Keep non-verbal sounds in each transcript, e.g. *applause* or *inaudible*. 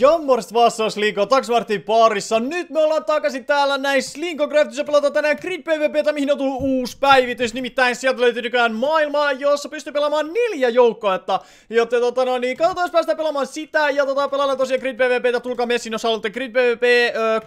Ja morst vaassa on Slinko Taksvartin parissa. Nyt me ollaan takaisin täällä näin Slinko Craftissa pelata tänään Grid PvPtä, mihin on tullut uusi päivitys. Nimittäin sieltä löytyy nykyään maailmaa, jossa pystyy pelaamaan neljä joukkoetta. Joten tota no niin, katsotaan jos päästään pelaamaan sitä. Ja tota pelata tosiaan Grid PvPtä, tulkaa messiin jos haluatte. Grid PvP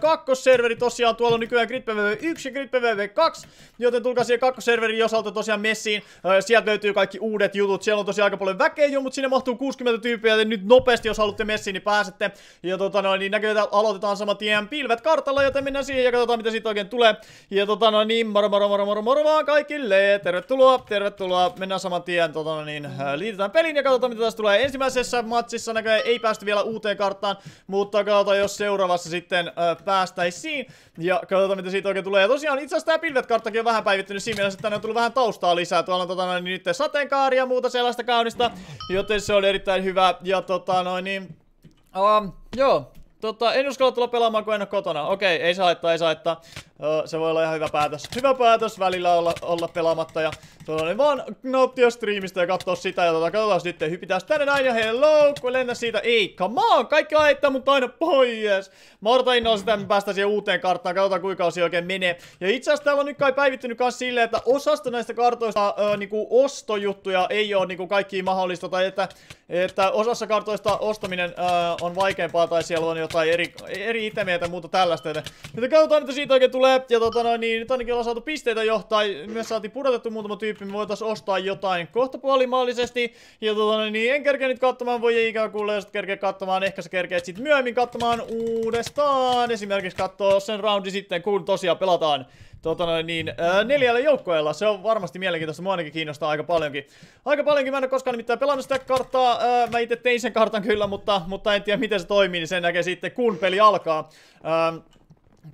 2 serveri tosiaan tuolla on nykyään Grid PvP 1 ja Grid PvP 2. Joten tulkaa siihen serveri jos haluatte tosiaan messiin. Ö, sieltä löytyy kaikki uudet jutut. Siellä on tosiaan aika paljon väkeä jo, mutta sinne mahtuu 60 tyyppiä. Joten nyt nopeasti jos haluatte messiin, niin pääsette meille. Ja tota noin, niin että aloitetaan saman tien pilvet kartalla, joten mennään siihen ja katsotaan mitä siitä oikein tulee. Ja tota noin, niin moro moro moro moro moro vaan kaikille, tervetuloa, tervetuloa. Mennään saman tien, tota noin, niin äh, liitetään pelin ja katsotaan mitä tässä tulee. Ensimmäisessä matsissa näkyy, ei päästy vielä uuteen karttaan, mutta katsotaan jos seuraavassa sitten äh, päästäisiin. Ja katsotaan mitä siitä oikein tulee. Ja tosiaan itse asiassa tämä pilvet karttakin on vähän päivittynyt siinä mielessä, että tänne on tullut vähän taustaa lisää. Tuolla on tota noin, niin nyt sateenkaari ja muuta sellaista kaunista, joten se on erittäin hyvä. Ja tota noin, niin Um, joo, Tota, en uskalla tulla pelaamaan, kun en ole kotona. Okei, okay, ei saa haittaa, ei saa haittaa se voi olla ihan hyvä päätös. Hyvä päätös välillä olla, olla pelaamatta ja tuota, niin vaan nauttia streamista ja katsoa sitä ja tuota, katsotaan sitten hypitäis tänne näin ja hello, kun lennä siitä. Ei, come on, kaikki heittää mut aina pois. Mä odotan innolla sitä, että me päästään siihen uuteen karttaan, katsotaan kuinka se oikein menee. Ja itse asiassa täällä on nyt kai päivittynyt myös silleen, että osasta näistä kartoista ö, niinku ostojuttuja ei ole niinku kaikki mahdollista tai että, että osassa kartoista ostaminen ö, on vaikeampaa tai siellä on jotain eri, eri itemeitä ja muuta tällaista. Joten katsotaan, mitä siitä oikein tulee tulee. Ja tota noin, niin nyt ainakin ollaan saatu pisteitä johtaa. Myös saatiin pudotettu muutama tyyppi, me voitais ostaa jotain kohta puolimaalisesti. Ja tota noin, niin en kerkeä nyt katsomaan, voi ei ikään kuulla, jos kerkeä katsomaan. Ehkä sä kerkeet sit myöhemmin katsomaan uudestaan. Esimerkiksi katsoa sen roundi sitten, kun tosiaan pelataan tota noin, niin, ää, neljällä joukkoilla. Se on varmasti mielenkiintoista, mua ainakin kiinnostaa aika paljonkin. Aika paljonkin, mä en ole koskaan nimittäin pelannut sitä karttaa, ää, mä itse tein sen kartan kyllä, mutta, mutta en tiedä miten se toimii, niin sen näkee sitten kun peli alkaa. Ää,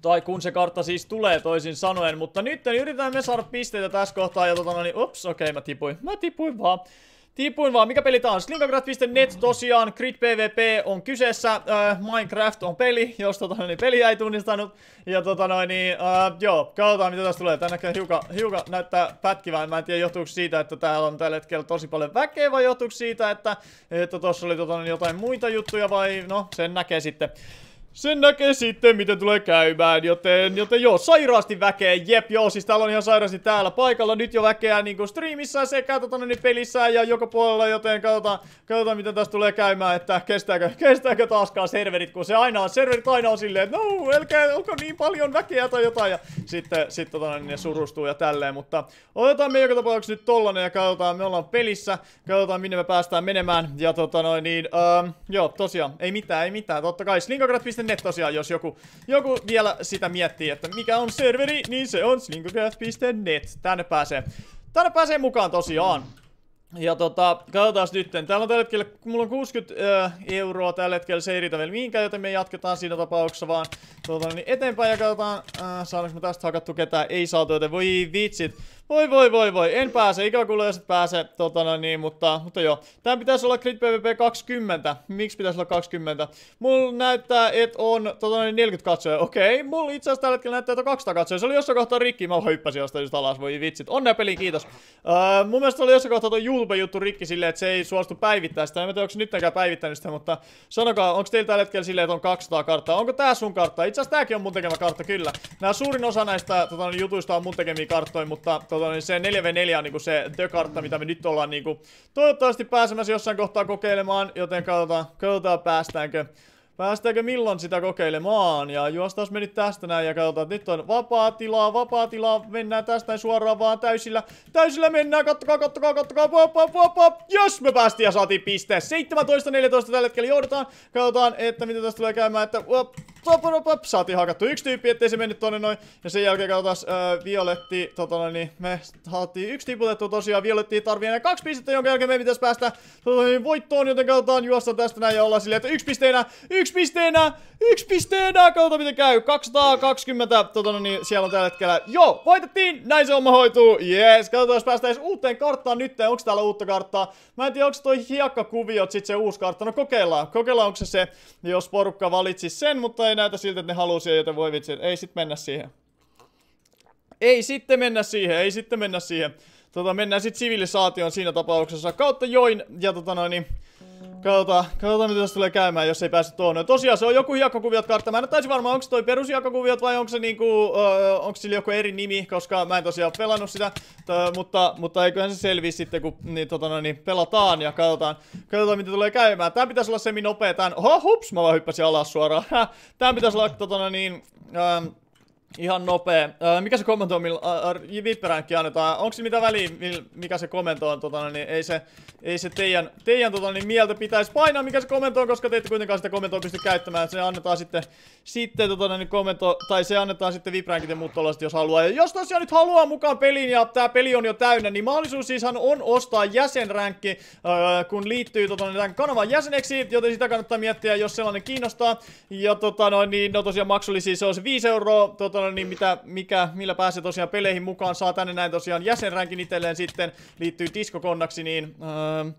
tai kun se kartta siis tulee toisin sanoen, mutta nyt niin yritetään me saada pisteitä tässä kohtaa ja tota no niin, ups, okei okay, mä tipuin, mä tipuin vaan. Tipuin vaan, mikä peli tää on? Slinkagrad.net tosiaan, Crit PvP on kyseessä, äh, Minecraft on peli, jos tota noin, niin, peliä ei tunnistanut. Ja tota noin, niin, äh, joo, katsotaan mitä tästä tulee. Tää näkyy hiukan, hiukan näyttää pätkivää, mä en tiedä johtuuko siitä, että täällä on tällä hetkellä tosi paljon väkeä vai johtuuko siitä, että, että tossa oli tota noin, niin jotain muita juttuja vai, no, sen näkee sitten. Sen näkee sitten, miten tulee käymään, joten, joten joo, sairaasti väkeä, jep, joo, siis täällä on ihan sairaasti täällä paikalla, nyt jo väkeä niinku striimissä sekä tota niin pelissä ja joka puolella, joten katsotaan, katsotaan miten tästä tulee käymään, että kestääkö, kestääkö taaskaan serverit, kun se aina on, serverit aina on silleen, että no, elkää, onko niin paljon väkeä tai jotain, ja sitten, sitten tota niin ne surustuu ja tälleen, mutta otetaan me joka tapauksessa nyt tollanen ja katsotaan, me ollaan pelissä, katsotaan minne me päästään menemään, ja tota noin, niin, ähm, joo, tosiaan, ei mitään, ei mitään, totta kai, sinne tosiaan, jos joku, joku vielä sitä miettii, että mikä on serveri, niin se on slinkograph.net. Tänne pääsee, tänne pääsee mukaan tosiaan. Ja tota, katsotaan nytten. Täällä on tällä hetkellä, mulla on 60 äh, euroa tällä hetkellä, se ei riitä vielä mihinkään, joten me jatketaan siinä tapauksessa vaan tuota, niin eteenpäin ja katsotaan, äh, saadaanko me tästä hakattu ketään. Ei saatu, joten voi vitsit. Voi voi voi voi, en pääse, ikävä kun löysit pääse, tota niin, mutta, mutta joo. Tämä pitäisi olla Crit PvP 20. Miksi pitäisi olla 20? Mulla näyttää, että on tota noin 40 niin, katsoja. Okei, okay. mulla itse asiassa tällä hetkellä näyttää, että on 200 katsoja. Se oli jossain kohtaa rikki, mä hyppäsin josta just alas, voi vitsit. Onnea peliin, kiitos. Uh, mun mielestä oli jossain kohtaa tuo YouTube-juttu rikki silleen, että se ei suostu päivittää sitä. En tiedä, onko se nyttenkään päivittänyt sitä, mutta sanokaa, onko teillä tällä hetkellä silleen, että on 200 karttaa. Onko tää sun kartta? Itse asiassa tääkin on mun tekemä kartta, kyllä. Nää suurin osa näistä tota, jutuista on mun tekemiä karttoja, mutta Tota, niin se 4v4 on niinku se tökartta, mitä me nyt ollaan niinku toivottavasti pääsemässä jossain kohtaa kokeilemaan, joten katsotaan, katsotaan päästäänkö. Päästäänkö milloin sitä kokeilemaan? Ja juostaas me nyt tästä näin ja katsotaan, että nyt on vapaa tilaa, vapaa tilaa. Mennään tästä näin suoraan vaan täysillä. Täysillä mennään, kattokaa, kattokaa, kattokaa, pop, pop, pop, pop. Jos me päästiin ja saatiin piste. 17-14 tällä hetkellä joudutaan. Katsotaan, että mitä tästä tulee käymään, että... Op pop, pop, pop. Saatiin hakattu yksi tyyppi, ettei se mennyt tonne noin. Ja sen jälkeen katsotaan öö, Violetti, tota niin, me saatiin yksi tiputettu tosiaan. Violetti tarvii enää kaksi pistettä, jonka jälkeen me pitäisi päästä tota niin, voittoon, joten katsotaan juosta tästä näin ja ollaan silleen, että yksi pisteenä, yksi pisteenä, yksi pisteenä, katsotaan miten käy. 220, tota niin, siellä on tällä hetkellä. Joo, voitettiin, näin se oma hoituu. Yes, katsotaan jos päästään edes uuteen karttaan nyt, onko täällä uutta karttaa. Mä en tiedä, onko toi kuviot sit se uusi kartta, no kokeillaan. Kokeillaan, onko se se, jos porukka valitsisi sen, mutta ei näytä siltä, että ne halusi, joten voi vitsi, ei sit mennä siihen. Ei sitten mennä siihen, ei sitten mennä siihen. Tota, mennään sitten sivilisaation siinä tapauksessa kautta join, ja tota noin, niin, Katsotaan, katsotaan mitä tässä tulee käymään, jos ei pääse tuonne. Tosiaan se on joku hiekkakuviot kartta. Mä en taisi varmaan, onko toi perushiekkakuviot vai onko se niinku, öö, onko sillä joku eri nimi, koska mä en tosiaan pelannut sitä. Tö, mutta, mutta eiköhän se selvii sitten, kun niin, tota, no, niin, pelataan ja katsotaan, katsotaan mitä tulee käymään. Tää pitäisi olla semi nopea tän. Oho, hups, mä vaan hyppäsin alas suoraan. *laughs* Tää pitäisi olla tota, no, niin, öö, Ihan nopee. Äh, mikä se kommento on, millä vipperänkki annetaan? Onko se mitä väliä, mil, mikä se kommento on? Totana, no niin ei se, ei se teidän, teidän totana, no niin mieltä pitäisi painaa, mikä se kommento on, koska te ette kuitenkaan sitä kommentoa pysty käyttämään. se annetaan sitten, sitten totana, no niin kommento, tai se annetaan sitten vipperänkit ja muut jos haluaa. Ja jos tosiaan nyt haluaa mukaan peliin ja tämä peli on jo täynnä, niin mahdollisuus siishan on ostaa jäsenränkki, äh, kun liittyy totana, niin tämän kanavan jäseneksi, joten sitä kannattaa miettiä, jos sellainen kiinnostaa. Ja totana, niin, no tosiaan maksullisia se on se 5 euroa, totana, miljoonalla, niin mitä, mikä, millä pääsee tosiaan peleihin mukaan. Saa tänne näin tosiaan jäsenränkin itselleen sitten, liittyy diskokonnaksi, niin... Öö,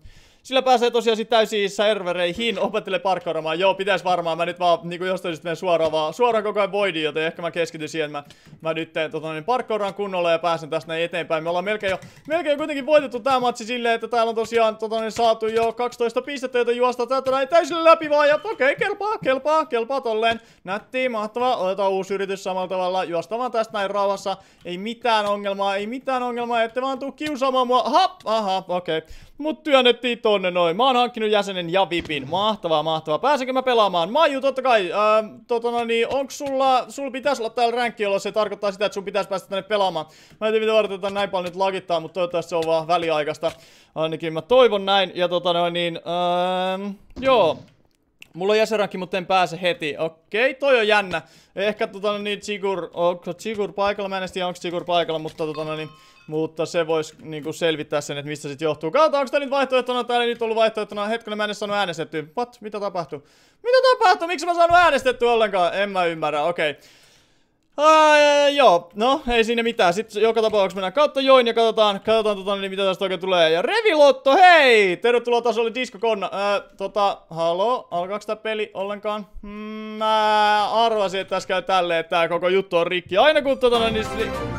sillä pääsee tosiaan sitten täysiin servereihin, opettelee parkouramaan. Joo, pitäisi varmaan, mä nyt vaan niin jostain sitten menen suoraan vaan, suoraan koko ajan voidin, joten ehkä mä keskityn siihen, että mä, mä nyt tota, niin parkkaudaan kunnolla ja pääsen tästä näin eteenpäin. Me ollaan melkein jo, melkein jo kuitenkin voitettu tämä, matsi silleen, että täällä on tosiaan tota, niin saatu jo 12 pistettä, joita juosta tätä näin täysin läpi vaan, ja okei, okay, kelpaa, kelpaa, kelpaa tolleen. Nätti, mahtavaa, otetaan uusi yritys samalla tavalla, juosta vaan tästä näin rauhassa. Ei mitään ongelmaa, ei mitään ongelmaa, ette vaan tuu kiusaamaan mua. Hap, aha, okei. Okay. Mut työnnettiin tonne noin. Mä oon hankkinut jäsenen ja vipin. Mahtavaa, mahtavaa. Pääsenkö mä pelaamaan? Maiju, totta kai. Ää, öö, totona, no niin, onks sulla... Sulla pitäisi olla täällä ränkki, jolloin se tarkoittaa sitä, että sun pitäis päästä tänne pelaamaan. Mä en tiedä, mitä varten tätä näin paljon nyt lagittaa, mutta toivottavasti se on vaan väliaikaista. Ainakin mä toivon näin. Ja tota no niin, ää, öö, joo. Mulla on jäsenrankki, mutta en pääse heti. Okei, toi on jännä. Ehkä tota no niin, Sigur, onko Sigur paikalla? Mä en tiedä, onko Sigur paikalla, mutta tota no niin, mutta se voisi niinku selvittää sen, että mistä sit johtuu. Katsotaan, onko tää nyt vaihtoehtona? Täällä ei nyt ollut vaihtoehtona. Hetkinen, mä en edes saanut äänestettyä. What? Mitä tapahtui? Mitä tapahtui? Miksi mä saanut äänestettyä ollenkaan? En mä ymmärrä, okei. Okay. Ai, joo, no ei siinä mitään. Sitten joka tapauksessa mennään kautta join ja katsotaan, katsotaan tota, niin mitä tästä oikein tulee. Ja Revilotto, hei! Tervetuloa oli Disco Konna. Öö, tota, halo, alkaako tää peli ollenkaan? Mm, mä arvasin, että tässä käy tälleen, että tää koko juttu on rikki. Aina kun tota, niin... niin-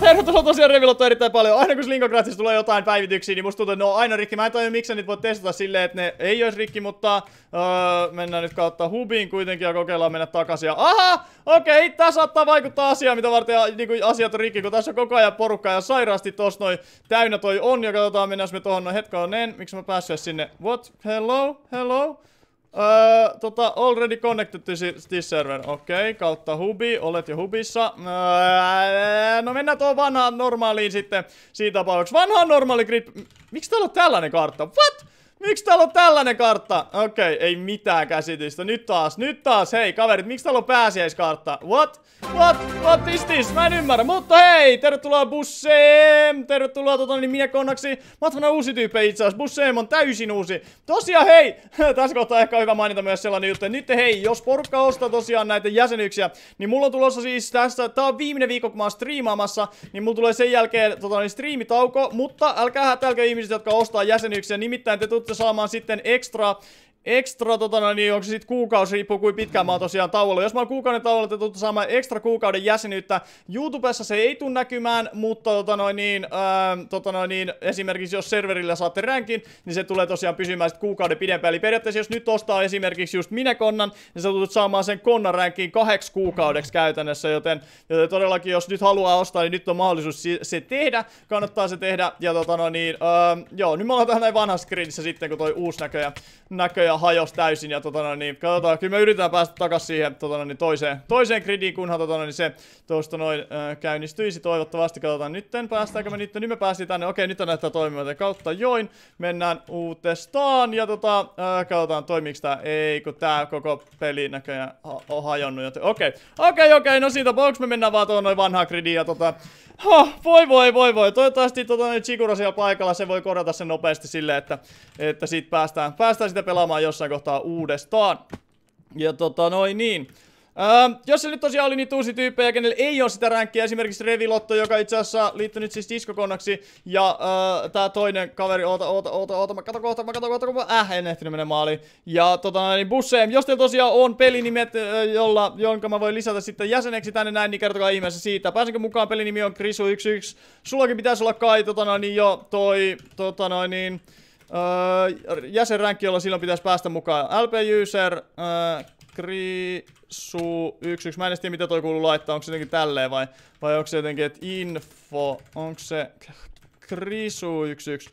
Tervetuloa on tosiaan reviloittu erittäin paljon. Aina kun Slinkokratsissa tulee jotain päivityksiä, niin musta tuntuu, että ne on aina rikki. Mä en tajua, miksi nyt voi testata silleen, että ne ei olisi rikki, mutta öö, mennään nyt kautta hubiin kuitenkin ja kokeillaan mennä takaisin. Ja, aha! Okei, okay, tää saattaa vaikuttaa asiaan, mitä varten niin kuin asiat on rikki, kun tässä on koko ajan porukkaa ja sairaasti tos noin täynnä toi on. Ja katsotaan, mennään me tohon noin hetkonen. Miksi mä päässyt sinne? What? Hello? Hello? Öö, tota, already connected to this server. Okei, okay, kautta hubi, olet jo hubissa. Öö, no mennään tuohon vanhaan normaaliin sitten. Siinä tapauksessa vanhaan normaali grid. Miksi täällä on tällainen kartta? What? Miksi täällä on tällainen kartta? Okei, okay, ei mitään käsitystä. Nyt taas, nyt taas. Hei, kaverit, miksi täällä on pääsiäiskartta? What? What? What is this? Mä en ymmärrä. Mutta hei, tervetuloa Busseem. Tervetuloa tota niin miekonnaksi. Mä oon uusi tyyppi itse asiassa. Busseem on täysin uusi. Tosiaan hei, *laughs* tässä kohtaa ehkä on hyvä mainita myös sellainen juttu, nyt hei, jos porukka ostaa tosiaan näitä jäsenyksiä, niin mulla on tulossa siis tässä, tää on viimeinen viikko, kun mä oon striimaamassa, niin mulla tulee sen jälkeen tota niin striimitauko, mutta älkää hätälkö ihmiset, jotka ostaa jäsenyksiä, nimittäin te tuutte saamaan sitten ekstra Ekstra, tota, niin onko se sitten kuukausi, riippuu kuin pitkään mä oon tosiaan tauolla. Jos mä oon kuukauden tauolla, te tulette saamaan ekstra kuukauden jäsenyyttä. YouTubessa se ei tule näkymään, mutta tota noin, niin, ää, ähm, tota noin, niin, esimerkiksi jos serverillä saatte ränkin, niin se tulee tosiaan pysymään sitten kuukauden pidempään. Eli periaatteessa jos nyt ostaa esimerkiksi just minä konnan, niin sä tulet saamaan sen konnan ränkin kahdeksi kuukaudeksi käytännössä, joten, joten todellakin jos nyt haluaa ostaa, niin nyt on mahdollisuus se tehdä. Kannattaa se tehdä. Ja tota noin, niin, ää, ähm, joo, nyt me ollaan tähän näin vanhassa screenissä sitten, kun toi uusi näköjä, näköjä ja hajosi täysin ja totana niin, katsotaan, kyllä me yritetään päästä takas siihen totana niin toiseen, toiseen gridiin, kunhan totana niin se tuosta noin äh, käynnistyisi toivottavasti, katsotaan nytten päästäänkö me nyt, no nyt me päästiin tänne, okei nyt on näyttää toimimaan kautta join, mennään uutestaan ja tota, äh, katsotaan toimiks tää, ei kun tää koko peli näköjään ha on hajonnut, joten okei, okei okei, no siitä box me mennään vaan tuohon noin vanhaan gridiin ja tota, Ha, voi voi voi voi, toivottavasti tota, Chikura siellä paikalla, se voi korjata sen nopeasti silleen, että, että siitä päästään, päästään sitä pelaamaan pelataan jossain kohtaa uudestaan. Ja tota noin niin. Öö, jos se nyt tosiaan oli niitä uusi tyyppejä, kenelle ei ole sitä ränkkiä, esimerkiksi Revilotto, joka itse asiassa liittyy nyt siis diskokonnaksi, ja öö, tää toinen kaveri, oota, oota, oota, oota, mä katon kohta, mä katon kohta, kun äh, en ehtinyt mennä maaliin. Ja tota, niin Busseem, jos teillä tosiaan on pelinimet, öö, jolla, jonka mä voin lisätä sitten jäseneksi tänne näin, niin kertokaa ihmeessä siitä. Pääsenkö mukaan, pelinimi on Krisu11, sullakin pitäisi olla kai, tota noin, niin, jo toi, tota noin, niin, Öö, jäsenränkki, jolla silloin pitäisi päästä mukaan. LP user, öö, krisu, 11. Mä en tiedä, mitä toi kuuluu laittaa. Onko se jotenkin tälleen vai, vai onko se jotenkin, että info, onko se krisu 11?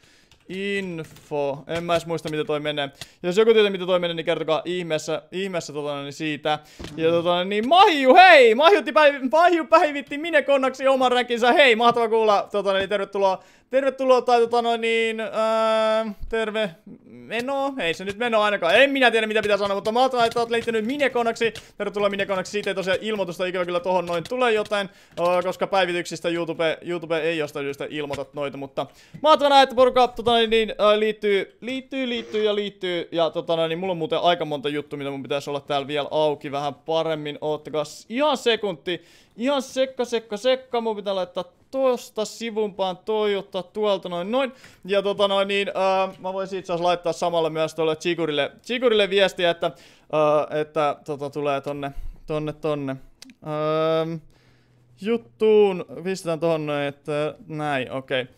Info. En mä edes muista, mitä toi menee. Jos joku tietää, mitä toi menee, niin kertokaa ihmeessä, ihmeessä tota, niin siitä. Ja tota, niin Mahju, hei! Mahjutti Mahju päivitti konnaksi oman ränkinsä. Hei, mahtava kuulla. Tota, niin tervetuloa Tervetuloa tai tota noin niin, öö, terve meno, ei se nyt meno ainakaan, en minä tiedä mitä pitää sanoa, mutta mä otan, että oot liittynyt Minekonaksi, tervetuloa Minekonaksi, siitä ei tosiaan ilmoitusta ikävä kyllä tohon noin tulee jotain, öö, koska päivityksistä YouTube, YouTube ei jostain syystä ilmoita noita, mutta mä otan, että porukka tota noin, niin, öö, liittyy, liittyy, liittyy ja liittyy, ja tota noin, niin mulla on muuten aika monta juttu, mitä mun pitäisi olla täällä vielä auki vähän paremmin, oottakas ihan sekunti, ihan sekka, sekka, sekka, mun pitää laittaa tosta sivumpaan toi ottaa tuolta noin noin. Ja tota noin niin, ää, mä voisin itse asiassa laittaa samalla myös tuolle Chigurille, Chigurille viestiä, että, ää, että tota tulee tonne, tonne, tonne. Ää, juttuun, pistetään tonne, että näin, okei. Okay.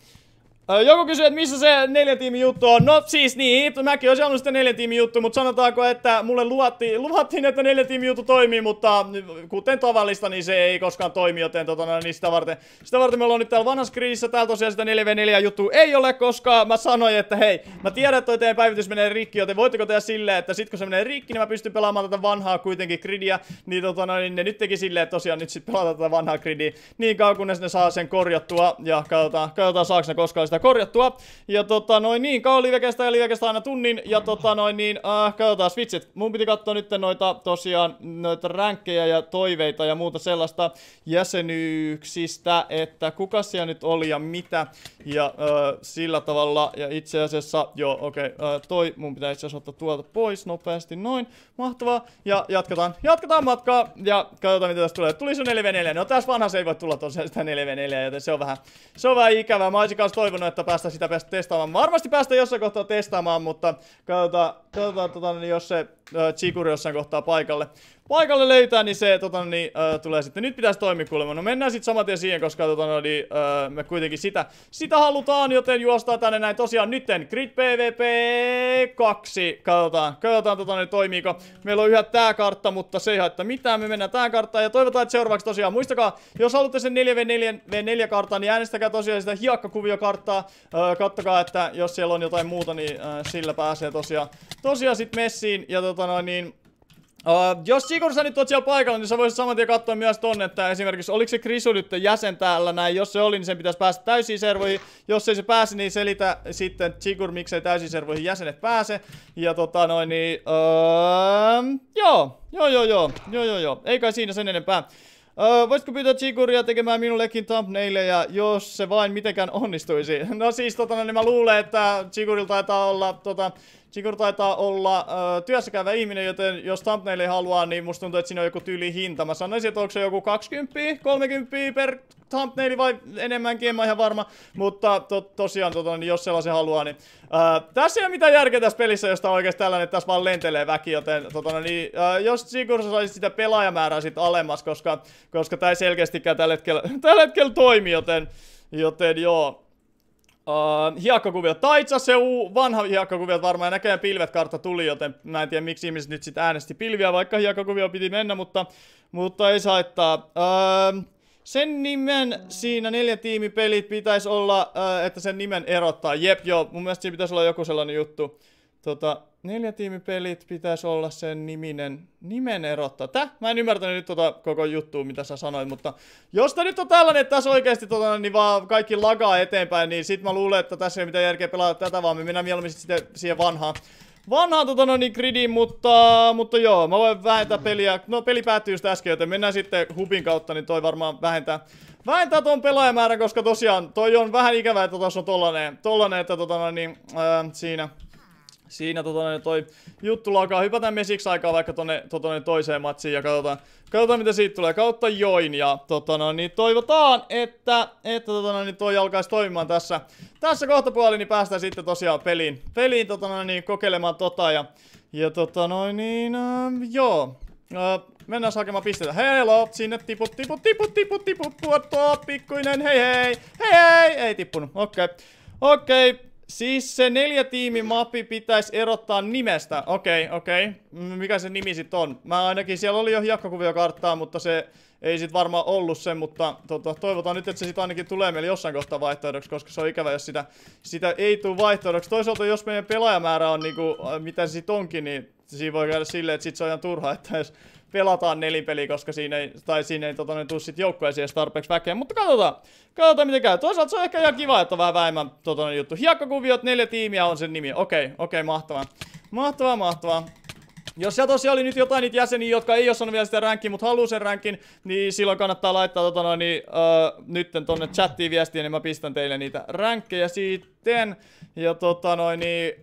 Joku kysyy, että missä se neljä tiimi juttu on. No siis niin, mäkin olisin halunnut sitä neljä tiimi juttu, mutta sanotaanko, että mulle luvattiin, luvattiin että neljä tiimi juttu toimii, mutta kuten tavallista, niin se ei koskaan toimi, joten tota, niin sitä varten, sitä varten me ollaan nyt täällä vanhassa kriisissä. Täällä tosiaan sitä 4v4 juttu ei ole, koska mä sanoin, että hei, mä tiedän, että teidän päivitys menee rikki, joten voitteko tehdä silleen, että sit kun se menee rikki, niin mä pystyn pelaamaan tätä vanhaa kuitenkin gridiä, niin, tota, niin ne nyt teki silleen, että tosiaan nyt sit pelataan tätä vanhaa gridiä niin kauan, kunnes ne saa sen korjattua ja katsotaan, katsotaan saako ne koskaan sitä sitä korjattua. Ja tota noin niin, kauan live kestää ja live kestää aina tunnin. Ja tota noin niin, äh, katsotaan switchit. Mun piti katsoa nyt noita tosiaan noita ränkkejä ja toiveita ja muuta sellaista jäsenyyksistä, että kuka siellä nyt oli ja mitä. Ja äh, sillä tavalla, ja itse asiassa, joo okei, okay, äh, toi mun pitää itse asiassa ottaa tuolta pois nopeasti, noin. Mahtavaa. Ja jatketaan, jatketaan matkaa ja katsotaan mitä tästä tulee. Tuli se 4v4, no tässä vanha se ei voi tulla tosiaan sitä 4v4, joten se on vähän, se on vähän ikävää. Mä olisin kanssa toivonut, että päästä sitä päästä testaamaan. Varmasti päästä jossain kohtaa testaamaan, mutta katsotaan, katsotaan tota, niin jos se Chikuri jossain kohtaa paikalle. Paikalle löytää, niin se totani, niin, äh, tulee sitten. Nyt pitäisi toimia kuulemma. No mennään sitten saman tien siihen, koska totani, no, niin, äh, me kuitenkin sitä, sitä halutaan, joten juostaan tänne näin. Tosiaan nytten Grid PvP 2. Katsotaan, katsotaan totani, niin toimiiko. Meillä on yhä tää kartta, mutta se ei haittaa mitään. Me mennään tää karttaan ja toivotaan, että seuraavaksi tosiaan. Muistakaa, jos haluatte sen 4v4 kartaa, niin äänestäkää tosiaan sitä hiekkakuviokarttaa. Äh, kattokaa, että jos siellä on jotain muuta, niin äh, sillä pääsee tosiaan, tosiaan sit messiin. Ja tota, tota noin niin... Uh, jos sä nyt on siellä paikalla, niin sä voisit saman tien katsoa myös tonne, että esimerkiksi oliko se Krisu nyt jäsen täällä näin. Jos se oli, niin sen pitäisi päästä servoihin. Jos ei se pääse, niin selitä sitten Sigur, miksei servoihin jäsenet pääse. Ja tota noin, niin... Uh, joo, joo, joo, joo, joo, joo, joo. Ei kai siinä sen enempää. Öö, voisitko pyytää Chiguria tekemään minullekin thumbnaille ja jos se vain mitenkään onnistuisi? *laughs* No siis tota, niin mä luulen, että Chigurilla taitaa olla tota, Chikuru taitaa olla äh, työssäkäyvä ihminen, joten jos thumbnail ei halua, niin musta tuntuu, että siinä on joku tyyli hinta. Mä sanoisin, että onko se joku 20, 30 per thumbnail vai enemmänkin, en mä ihan varma. Mutta to, tosiaan, tota, niin jos sellaisen haluaa, niin ää, tässä ei ole mitään järkeä tässä pelissä, josta oikeasti tällainen, että tässä vaan lentelee väki, joten tota, no niin, ää, jos Sigur saisi sitä pelaajamäärää sitten alemmas, koska, koska tämä ei selkeästikään tällä hetkellä, *laughs* tällä hetkellä toimi, joten, joten joo. Uh, äh, hiakkakuvio. Tai itse se uu, vanha hiekkakuvio, varmaan näköjään kartta tuli, joten mä en tiedä miksi ihmiset nyt sitten äänesti pilviä, vaikka hiekkakuvio piti mennä, mutta, mutta ei saittaa. Uh, ähm, sen nimen siinä neljä tiimipelit pitäisi olla, uh, että sen nimen erottaa. Jep, joo, mun mielestä siinä pitäisi olla joku sellainen juttu. Tota, tiimipelit pitäisi olla sen niminen, nimen erottaa. Tää? Mä en ymmärtänyt nyt tota koko juttua, mitä sä sanoit, mutta jos tää nyt on tällainen, että tässä oikeasti tota, niin vaan kaikki lagaa eteenpäin, niin sit mä luulen, että tässä ei ole mitään järkeä pelata tätä, vaan me mennään mieluummin sitten siihen vanhaan. Vanhaan tota no niin gridiin, mutta, mutta joo, mä voin vähentää peliä. No peli päättyy just äsken, joten mennään sitten hubin kautta, niin toi varmaan vähentää vähentää ton pelaajamäärän, koska tosiaan toi on vähän ikävää, että tässä on tollanen, tollanen että tota no niin, äh, siinä Siinä totone, toi juttu lakaa. Hypätään mesiksi aikaa vaikka tonne, totone, toiseen matsiin ja katsotaan, katsotaan mitä siitä tulee. Kautta join ja totone, niin toivotaan, että, että totone, niin toi alkaisi toimimaan tässä. Tässä kohta puoli, niin päästään sitten tosiaan peliin, peliin totone, niin kokeilemaan tota ja, ja tota noin niin, äh, joo. Äh, mennään hakemaan pisteitä. Hello, sinne tipu, tipu, tipu, tipu, tipu, puottoa, pikkuinen, hei hei, hei hei, ei tippunut, okei. Okay. Okei, okay. Siis se neljä tiimi mappi pitäisi erottaa nimestä. Okei, okay, okei. Okay. Mikä se nimi sitten on? Mä ainakin, siellä oli jo karttaa, mutta se ei sit varmaan ollut se, mutta tota, toivotaan nyt, että se sitten ainakin tulee meille jossain kohtaa vaihtoehdoksi, koska se on ikävä, jos sitä, sitä ei tule vaihtoehdoksi. Toisaalta, jos meidän pelaajamäärä on niinku, äh, mitä se sit onkin, niin siinä voi käydä silleen, että sit se on ihan turha, että jos pelataan nelipeli, koska siinä ei, tai siinä ei tota, tuu sit joukkoja siihen tarpeeksi väkeä. Mutta katsotaan, katsotaan miten käy. Toisaalta se on ehkä ihan kiva, että on vähän vähemmän tota, juttu. Hiekkakuviot, neljä tiimiä on sen nimi. Okei, okay, okei, okay, mahtavaa. Mahtavaa, mahtavaa. Jos siellä tosiaan oli nyt jotain niitä jäseniä, jotka ei ole vielä sitä rankin, mutta haluaa sen rankin, niin silloin kannattaa laittaa tota noin, niin, nyt nytten tonne chattiin viestiä, niin mä pistän teille niitä rankkeja sitten. Ja tota noin, niin,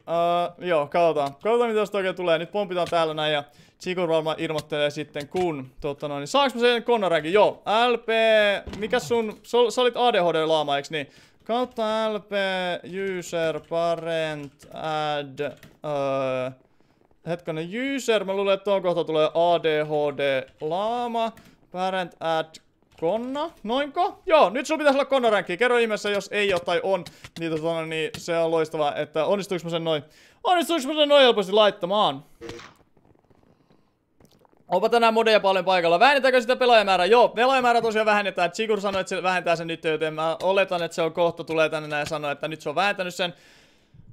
joo, katsotaan. Katsotaan mitä tästä oikein tulee. Nyt pompitaan täällä näin ja Chico varmaan ilmoittelee sitten kun, tota noin, niin saanko mä sen Connorankin? Joo, LP, mikä sun, sä, sä olit ADHD-laama, eiks niin? Kautta LP, user, parent, add, öö, hetkinen, user, mä luulen, että tuon kohta tulee ADHD-laama, parent, add, Konna? Noinko? Joo, nyt sulla pitäisi olla konnaränkki. Kerro ihmeessä, jos ei ole tai on. Niin, totona, niin se on loistavaa, että onnistuiko mä sen noin. Onnistuiko mä sen noin helposti laittamaan? Onpa tänään modeja paljon paikalla. Vähennetäänkö sitä pelaajamäärää? Joo, pelaajamäärä tosiaan vähennetään. Chigur sanoi, että se vähentää sen nyt, joten mä oletan, että se on kohta tulee tänne näin ja sanoo, että nyt se on vähentänyt sen.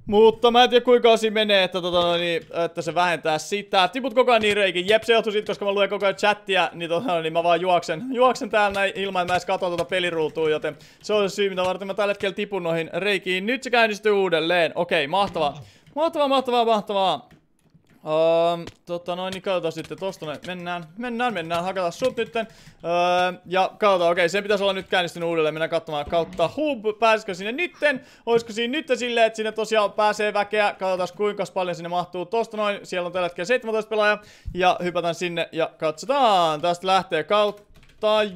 Mutta mä en tiedä kuinka asia menee, että, tota, niin, että se vähentää sitä. Tiput koko ajan niin reikin. Jep, se johtuu siitä, koska mä luen koko ajan chattia, niin, tota, niin mä vaan juoksen, juoksen täällä näin ilman, että mä edes katon tuota peliruutua, joten se on se syy, mitä varten mä tällä hetkellä tipun noihin reikiin. Nyt se käynnistyy uudelleen. Okei, okay, mahtavaa. Mahtavaa, mahtavaa, mahtavaa. Öö, tota noin, niin katsotaan sitten tosta noin. Mennään, mennään, mennään. Hakataan sut nytten. Öö, ja katsotaan, okei, se pitäisi olla nyt käynnistynyt uudelleen. Mennään katsomaan kautta hub. Pääsikö sinne nytten? Olisiko siinä nytten silleen, että sinne tosiaan pääsee väkeä. Katsotaan kuinka paljon sinne mahtuu. Tosta noin, siellä on tällä hetkellä 17 pelaajaa. Ja hypätään sinne ja katsotaan. Tästä lähtee kautta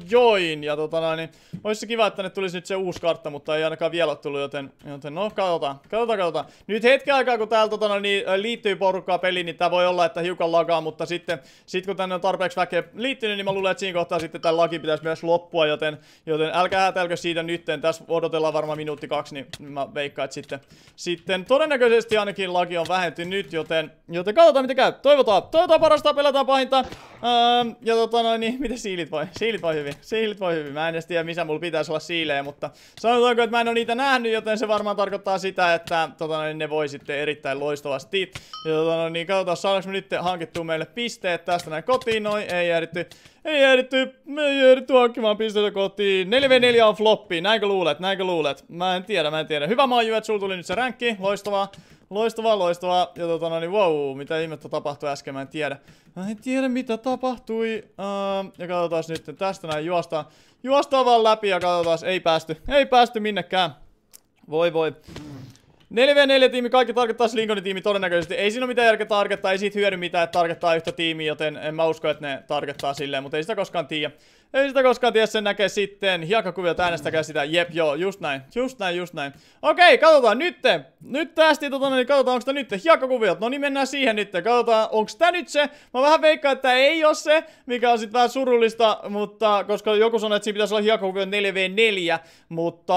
join! Ja tota noin, niin olisi kiva, että tänne tulisi nyt se uusi kartta, mutta ei ainakaan vielä tullut, joten, joten no katsotaan, katsotaan, katsotaan. Nyt hetken aikaa, kun täällä tota noin, niin, liittyy porukkaa peliin, niin tää voi olla, että hiukan lagaa, mutta sitten sit kun tänne on tarpeeksi väkeä liittynyt, niin mä luulen, että siinä kohtaa sitten tää laki pitäisi myös loppua, joten, joten älkää hätäilkö siitä nytten. Tässä odotellaan varmaan minuutti kaksi, niin mä veikkaan, että sitten, sitten todennäköisesti ainakin laki on vähentynyt nyt, joten, joten katsotaan mitä käy. Toivotaan, toivotaan parasta, pelataan pahinta. Ähm, ja tota noin, niin miten siilit voi. Si siilit voi hyvin, siilit voi hyvin. Mä en edes tiedä, missä mulla pitäisi olla siilejä, mutta sanotaanko, että mä en ole niitä nähnyt, joten se varmaan tarkoittaa sitä, että tota, ne voi sitten erittäin loistavasti. Ja tota, niin katsotaan, saadaanko me nyt hankittua meille pisteet tästä näin kotiin, noin, ei ehditty ei me ei ehditty hankkimaan pisteitä kotiin. 4v4 on floppi, näinkö luulet, näinkö luulet? Mä en tiedä, mä en tiedä. Hyvä Maiju, että sulla tuli nyt se ränkki, loistavaa. Loistavaa, loistavaa. Ja tota no niin, wow, mitä ihmettä tapahtui äsken, mä en tiedä. Mä en tiedä mitä tapahtui. Uh, ja katsotaan nyt tästä näin juostaan. Juostaan vaan läpi ja katsotaan, ei päästy. Ei päästy minnekään. Voi voi. 4v4 tiimi, kaikki tarkoittaa Slingonin tiimi todennäköisesti. Ei siinä ole mitään järkeä tarkoittaa, ei siitä hyödy mitään, että tarkoittaa yhtä tiimiä, joten en mä usko, että ne tarkoittaa silleen, mutta ei sitä koskaan tiedä. Ei sitä koskaan tiedä, sen näkee sitten. hiakakuvia äänestäkää sitä. Jep, joo, just näin. Just näin, just näin. Okei, katsotaan nytte. Nyt tästä tota, niin katsotaan, onko tämä nytte Hiakakuvia, No niin, mennään siihen nyt. Katsotaan, onko tämä nyt se. Mä vähän veikkaan, että ei ole se, mikä on sitten vähän surullista, mutta koska joku sanoi, että siinä pitäisi olla hiakakuvia 4v4, mutta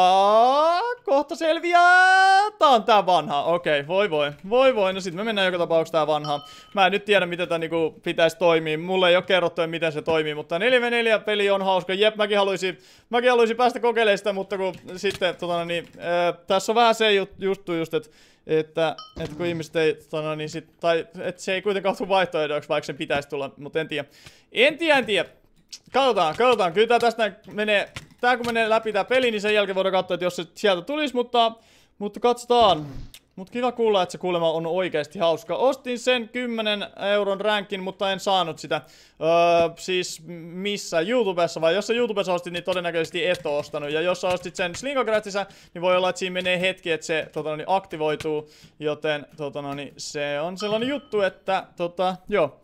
kohta selviää. Tää on tää vanha. Okei, voi voi. Voi voi. No sitten me mennään joka tapauksessa tää vanha. Mä en nyt tiedä, miten tämä niinku pitäisi toimia. Mulle ei ole kerrottu, miten se toimii, mutta 4v4 peli peli on hauska. Jep, mäkin haluaisin, mäkin haluaisin päästä kokeilemaan sitä, mutta kun sitten, tota, no niin, ää, tässä on vähän se jut, juttu just, että että, että kun ihmiset ei, tota, no niin sit, tai että se ei kuitenkaan tule vaihtoehdoksi, vaikka sen pitäisi tulla, mutta en tiedä. En tiedä, en tiedä. Katsotaan, katsotaan. Kyllä tää tästä menee, tää kun menee läpi tää peli, niin sen jälkeen voidaan katsoa, että jos se sieltä tulisi, mutta, mutta katsotaan. Mut kiva kuulla, että se kuulema on oikeasti hauska. Ostin sen 10 euron ränkin, mutta en saanut sitä. Öö, siis missä? YouTubessa vai? Jos sä YouTubessa ostit, niin todennäköisesti et oo ostanut. Ja jos sä ostit sen Slinkogratissa, niin voi olla, että siinä menee hetki, että se tota, no niin aktivoituu. Joten tota, no niin se on sellainen juttu, että tota, joo.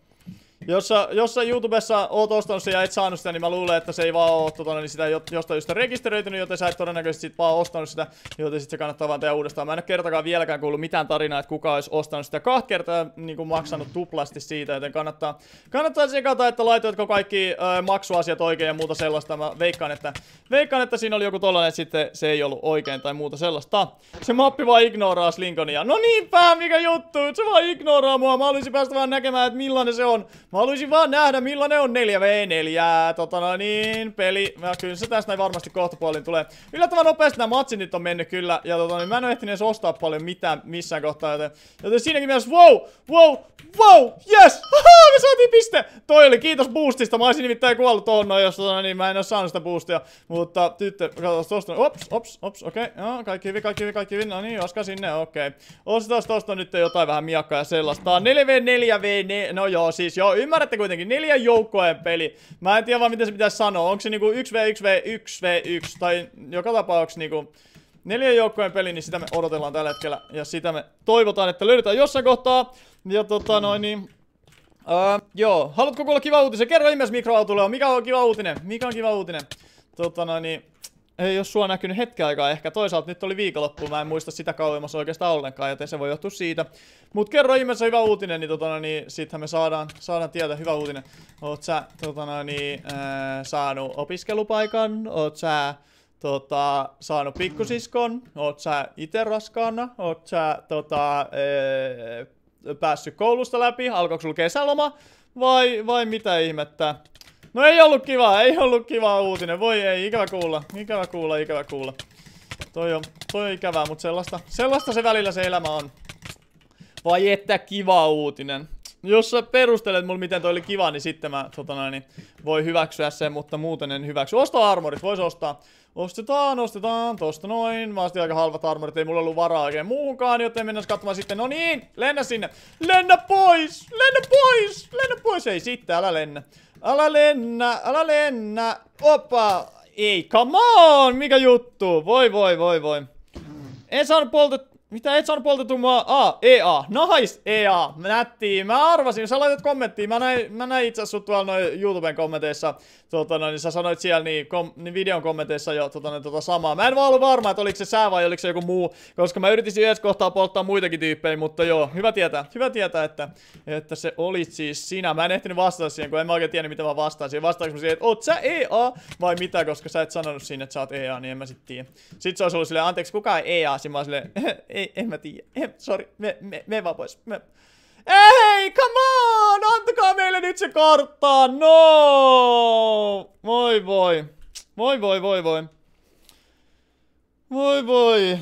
Jos sä, jos sä YouTubessa oot ostanut sen ja et saanut sitä, niin mä luulen, että se ei vaan oo tota, niin sitä jostain syystä rekisteröitynyt, joten sä et todennäköisesti sit vaan ostanut sitä, joten sit se kannattaa vaan tehdä uudestaan. Mä en ole kertakaan vieläkään kuullut mitään tarinaa, että kuka olisi ostanut sitä kahta kertaa niin kuin maksanut tuplasti siitä, joten kannattaa, kannattaa sekata, että laitoitko kaikki ö, maksuasiat oikein ja muuta sellaista. Mä veikkaan, että, veikkaan, että siinä oli joku tollanen, että sitten se ei ollut oikein tai muuta sellaista. Se mappi vaan ignoraa Slinkonia. No niinpä, mikä juttu, se vaan ignoraa mua. Mä olisin päästä vaan näkemään, että millainen se on. Mä haluaisin vaan nähdä, millainen on 4v4. Totana no niin, peli. Mä kyllä se tästä näin varmasti kohtapuolin tulee. Yllättävän nopeasti nämä matsit nyt on mennyt kyllä. Ja tota, niin mä en ole ehtinyt edes ostaa paljon mitään missään kohtaa. Joten, joten siinäkin mielessä, wow, wow, wow, yes! Haha, me saatiin piste! Toi oli, kiitos boostista. Mä olisin nimittäin kuollut tohon noin, jos tota, no niin mä en ole saanut sitä boostia. Mutta tyttö, katsotaan tosta. Ops, ops, ops, okei. Okay. Joo, kaikki hyvin, kaikki hyvin, kaikki hyvin. No niin, Oska sinne, okei. Okay. Ostetaan tosta nyt jotain vähän miakkaa ja sellaista. 4v4v4, no joo, siis joo, ymmärrätte kuitenkin, neljän joukkojen peli. Mä en tiedä vaan mitä se pitäisi sanoa, onko se niinku 1v1v1v1 tai joka tapauksessa niinku neljän joukkojen peli, niin sitä me odotellaan tällä hetkellä ja sitä me toivotaan, että löydetään jossain kohtaa. Ja tota noin niin... ää, joo, haluatko kuulla kiva uutinen? Kerro ihmeessä mikroautolle, mikä on kiva uutinen? Mikä on kiva uutinen? Tota noin niin jos sua näkynyt hetken aikaa ehkä. Toisaalta nyt oli viikonloppu, mä en muista sitä kauemmas oikeastaan ollenkaan, joten se voi johtua siitä. Mut kerro ihmeessä hyvä uutinen, niin, totana, niin sitähän me saadaan, saadaan tietää hyvä uutinen. Oot sä totana, niin, äh, saanut opiskelupaikan, oot sä tota, saanut pikkusiskon, oot sä ite raskaana, oot sä tota, äh, päässyt koulusta läpi, alkoiko sulla kesäloma vai, vai mitä ihmettä? No ei ollut kivaa, ei ollut kivaa uutinen. Voi ei, ikävä kuulla, ikävä kuulla, ikävä kuulla. Toi on, toi on ikävää, mutta sellaista, sellaista se välillä se elämä on. Vai että kiva uutinen. Jos sä perustelet mulle, miten toi oli kiva, niin sitten mä tota näin, niin voi hyväksyä sen, mutta muuten en hyväksy. Osta armorit, vois ostaa. Ostetaan, ostetaan, tosta noin. Mä aika halvat armorit, ei mulla ollut varaa oikein muuhunkaan, joten mennään katsomaan sitten. No niin, lennä sinne. Lennä pois, lennä pois, lennä pois. Ei sitten, älä lennä. Ala lennä, ala lennä. Opa. Ei, come on, mikä juttu. Voi, voi, voi, voi. En saanut mitä et saanut poltettu mua? A, EA. Nice, EA. nätti, Mä arvasin, sä laitat kommenttiin. Mä näin, mä näin itse asiassa tuolla noin YouTuben kommenteissa. Tota, no, niin sä sanoit siellä niin, kom, niin videon kommenteissa jo tota, no, tota samaa. Mä en vaan ollut varma, että oliko se sää vai oliko se joku muu. Koska mä yritin yhdessä kohtaa polttaa muitakin tyyppejä, mutta joo. Hyvä tietää. Hyvä tietää, että, että se olit siis sinä. Mä en ehtinyt vastata siihen, kun en mä oikein tiennyt, mitä mä vastaan siihen. Vastaanko mä siihen, että oot sä EA vai mitä, koska sä et sanonut siinä, että sä oot EA, niin en mä sit tiedä. Sitten se olisi ollut silleen, anteeksi, kuka ei EA? Siinä mä *laughs* ei, en mä tiedä. En, sorry, me, me, me vaan pois. Me... Ei, come on! Antakaa meille nyt se kartta! No! Voi voi. Voi voi voi voi. Voi voi.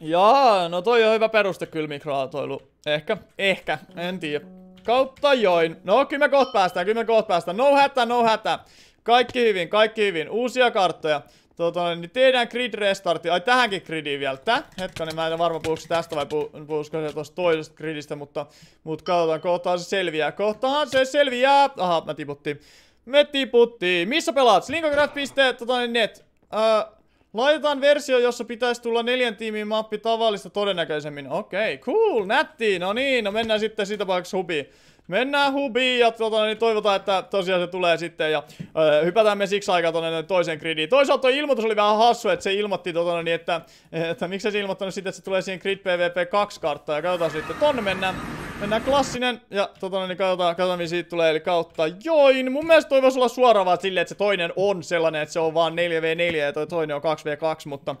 Jaa, no toi on hyvä peruste kyllä mikroautoilu. Ehkä, ehkä, en tiedä. Kautta join. No kyllä me kohta päästään, kyllä me kohta päästään. No hätä, no hätä. Kaikki hyvin, kaikki hyvin. Uusia karttoja. Tuota, niin tehdään grid restartti. Ai tähänkin gridiin vielä. Tää? Hetkinen, niin mä en varma puhuks tästä vai puhusko se tosta toisesta gridistä, mutta, mutta katsotaan, kohtaan se selviää. Kohtaan se selviää. Aha, mä tiputtiin. Me tiputtiin. Missä pelaat? Slinkograph.net. Tota, niin net. Öö, Laitetaan versio, jossa pitäisi tulla neljän tiimin mappi tavallista todennäköisemmin. Okei, okay, cool, nätti. No niin, no mennään sitten sitä paikaksi hubiin mennään hubiin ja tota, niin toivotaan, että tosiaan se tulee sitten ja öö, hypätään me siksi aikaa tonne toiseen gridiin. Toisaalta toi ilmoitus oli vähän hassu, että se ilmoitti tota, no niin, että, että, miksi se ilmoittanut sitten, että se tulee siihen grid PvP 2 karttaan ja katsotaan sitten tonne mennään. Mennään klassinen, ja tota, no niin katsotaan, katsotaan, mihin siitä tulee, eli kautta join. Mun mielestä toi voisi olla suoraan vaan silleen, että se toinen on sellainen, että se on vaan 4v4 ja toi toinen on 2v2, mutta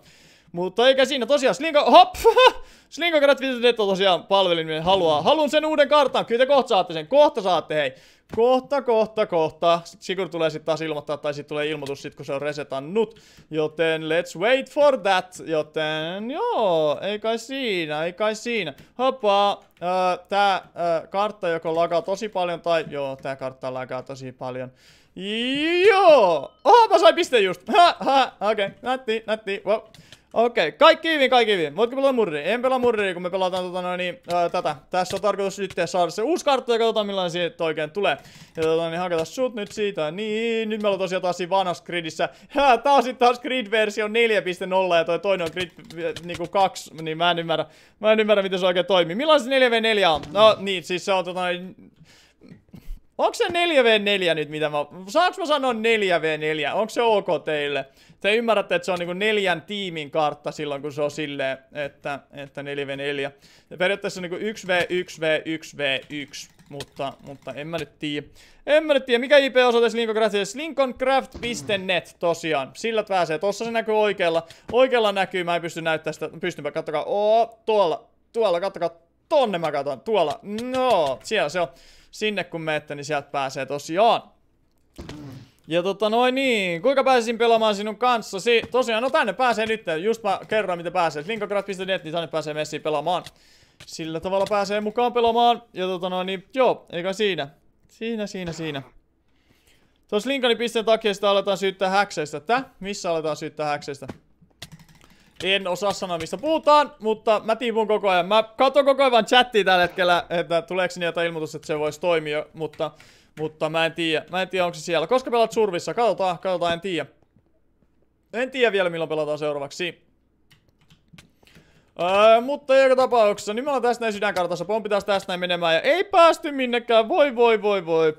mutta eikä siinä tosiaan, Slinko, hop! Slinko Grad Detto tosiaan palvelimen niin haluaa. Haluan sen uuden kartan, kyllä te kohta saatte sen, kohta saatte hei. Kohta, kohta, kohta. Sigur tulee sitten taas ilmoittaa, tai sitten tulee ilmoitus sit, kun se on resetannut. Joten let's wait for that. Joten joo, ei kai siinä, ei kai siinä. Hoppa, äh, tää äh, kartta joko lagaa tosi paljon, tai joo, tää kartta lagaa tosi paljon. Joo! Oho, mä sain pisteen just! Ha, ha, okei, okay. nätti, nätti, wow. Okei, okay. kaikki hyvin, kaikki hyvin. Voitko pelaa murri? En pelaa murri, kun me pelataan tota noin, niin, ää, tätä. Tässä on tarkoitus nyt saada se uusi kartta ja katsotaan millainen siitä oikein tulee. Ja tota niin, hakata sut nyt siitä. Niin, nyt me ollaan tosiaan taas siinä vanhassa gridissä. Hää, tää on sit taas grid versio 4.0 ja toi toinen on grid niinku 2, niin mä en ymmärrä. Mä en ymmärrä miten se oikein toimii. Millainen se 4v4 on? No niin, siis se on tota noin, Onko se 4v4 nyt, mitä mä... Saanko mä sanoa 4v4? Onko se ok teille? Te ymmärrätte, että se on niinku neljän tiimin kartta silloin, kun se on silleen, että, että 4v4. Ja periaatteessa on niinku 1v1v1v1, mutta, mutta en mä nyt tiedä. En mä nyt tiedä, mikä IP-osoite Lincoln Craft on. Lincolncraft.net tosiaan. Sillä pääsee. Tossa se näkyy oikealla. Oikealla näkyy, mä en pysty näyttämään sitä. Pystynpä, kattokaa. Oo, tuolla, tuolla, kattokaa. Tonne mä katon. Tuolla. No, siellä se on sinne kun menette, niin sieltä pääsee tosiaan. Ja tota noin niin, kuinka pääsisin pelaamaan sinun kanssasi? Tosiaan, no tänne pääsee nyt, just mä kerron miten pääsee. Linkograd.net, niin tänne pääsee messiin pelaamaan. Sillä tavalla pääsee mukaan pelaamaan. Ja tota noin niin, joo, eikä siinä. Siinä, siinä, siinä. Tuossa linkani pisteen takia sitä aletaan syyttää häkseistä. Tää? Missä aletaan syyttää häkseistä? En osaa sanoa, mistä puhutaan, mutta mä tiipun koko ajan. Mä katon koko ajan chattia tällä hetkellä, että tuleeko sinne jotain ilmoitus, että se voisi toimia, mutta, mutta mä en tiedä. Mä en tiedä, onko se siellä. Koska pelat survissa? Katsotaan, katsotaan, en tiedä. En tiedä vielä, milloin pelataan seuraavaksi. Öö, mutta joka tapauksessa, niin me ollaan tässä näin sydänkartassa, pompi taas tästä näin menemään ja ei päästy minnekään, voi voi voi voi.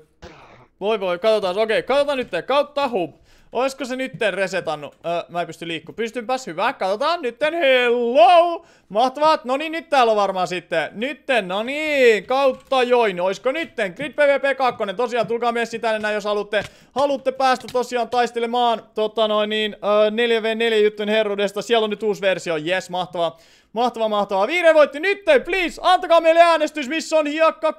Voi voi, katsotaan, okei, katsotaan nyt, kautta hub. Olisiko se nytten resetannut? Öö, mä en pysty liikkuu. Pystynpäs hyvä. Katsotaan nytten. Hello! mahtavaa. No niin, nyt täällä on varmaan sitten. Nytten, no niin. Kautta join. Oisko nytten? Grid PvP 2. Tosiaan, tulkaa myös sitä näin, jos haluatte. Haluatte päästä tosiaan taistelemaan tota noin niin, öö, 4v4 juttujen herruudesta. Siellä on nyt uusi versio. Yes, mahtavaa. Mahtavaa, mahtavaa. Viire voitti nyt, please! Antakaa meille äänestys, missä on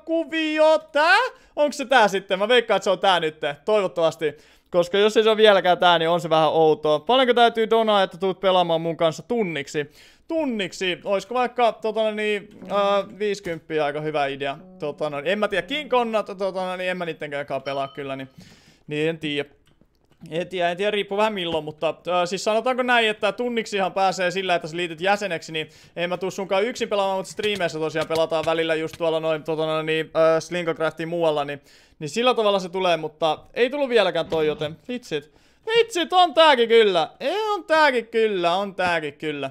kuvio. Tää? Onko se tää sitten? Mä veikkaan, että se on tää nyt. Toivottavasti. Koska jos ei se ole vieläkään tää, niin on se vähän outoa. Paljonko täytyy donaa, että tuut pelaamaan mun kanssa tunniksi? Tunniksi, olisiko vaikka totana no niin, äh, 50 aika hyvä idea. Totana, no niin, en mä tiedä, kinkonnat, tota no niin en mä niittenkään pelaa kyllä, niin, niin en tiedä. En tiedä, en tiedä, riippuu vähän milloin, mutta äh, siis sanotaanko näin, että tunniksihan pääsee sillä, että sä liityt jäseneksi, niin en mä tuu sunkaan yksin pelaamaan, mutta striimeissä tosiaan pelataan välillä just tuolla noin totona, niin, äh, Slinkocraftin muualla, niin, niin sillä tavalla se tulee, mutta ei tullut vieläkään toi, joten vitsit. Vitsit, on tääkin kyllä, ei on tääkin kyllä, on tääkin kyllä.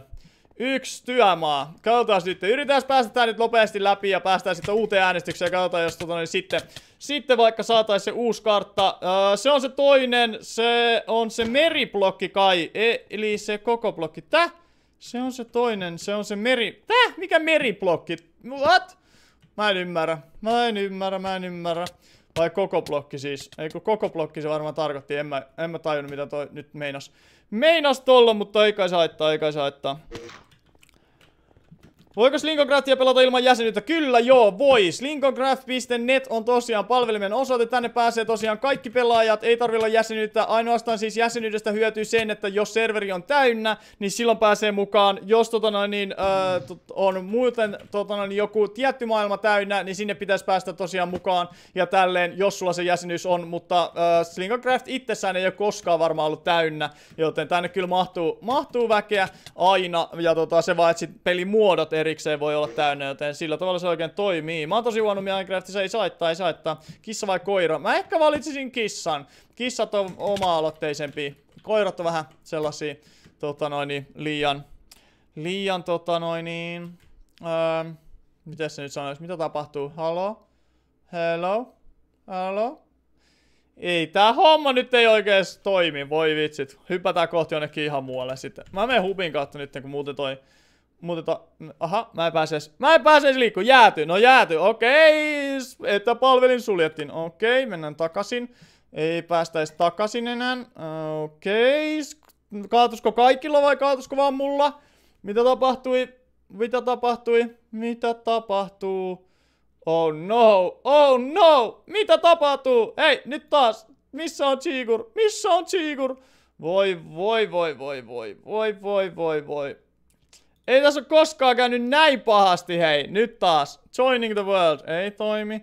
Yksi työmaa. Katsotaan nyt. Yritetään päästä tää nyt nopeasti läpi ja päästään sitten uuteen äänestykseen. Katsotaan, jos tota, niin sitten, sitten vaikka saataisiin se uusi kartta. Öö, se on se toinen. Se on se meriblokki kai. E eli se koko blokki. Tää? Se on se toinen. Se on se meri... Tää? Mikä meriblokki? What? Mä en ymmärrä. Mä en ymmärrä. Mä en ymmärrä. Vai koko blokki siis. Ei kun koko blokki se varmaan tarkoitti. En mä, en mä tajunnut mitä toi nyt meinas. Meinas tolla, mutta ei kai se haittaa, ei kai se haittaa. Voiko Slinkograftia pelata ilman jäsenyyttä? Kyllä joo, voi. Slinkograft.net on tosiaan palvelimen osoite. Tänne pääsee tosiaan kaikki pelaajat. Ei tarvitse olla jäsenyyttä. Ainoastaan siis jäsenyydestä hyötyy sen, että jos serveri on täynnä, niin silloin pääsee mukaan. Jos tota noin, niin, äh, on muuten tota noin, niin joku tietty maailma täynnä, niin sinne pitäisi päästä tosiaan mukaan. Ja tälleen, jos sulla se jäsenyys on. Mutta äh, Slinkograft itsessään ei ole koskaan varmaan ollut täynnä. Joten tänne kyllä mahtuu, mahtuu väkeä aina. Ja tota, se vaan, että sit pelimuodot eri erikseen voi olla täynnä, joten sillä tavalla se oikein toimii. Mä oon tosi huono Minecraftissa, ei saittaa, ei saittaa. Kissa vai koira? Mä ehkä valitsisin kissan. Kissat on oma-aloitteisempi. Koirat on vähän sellaisia, tota noin, liian, liian tota noin, niin, öö, miten se nyt sanoisi, mitä tapahtuu? Halo? Hello? Halo? Ei, tää homma nyt ei oikein toimi, voi vitsit. Hypätään kohti jonnekin ihan muualle sitten. Mä menen hubin kautta nyt, kun muuten toi mutta tota, to, aha, mä en pääse edes, mä en pääse edes liikkuu, jääty, no jääty, okei, okay. että palvelin suljettiin, okei, okay, mennään takaisin, ei päästä edes takaisin enää, okei, okay. kaatusko kaikilla vai kaatusko vaan mulla, mitä tapahtui, mitä tapahtui, mitä tapahtuu, oh no, oh no, mitä tapahtuu, hei, nyt taas, missä on Chigur, missä on Chigur, voi voi voi voi voi voi voi voi voi ei tässä ole koskaan käynyt näin pahasti, hei. Nyt taas. Joining the world. Ei toimi.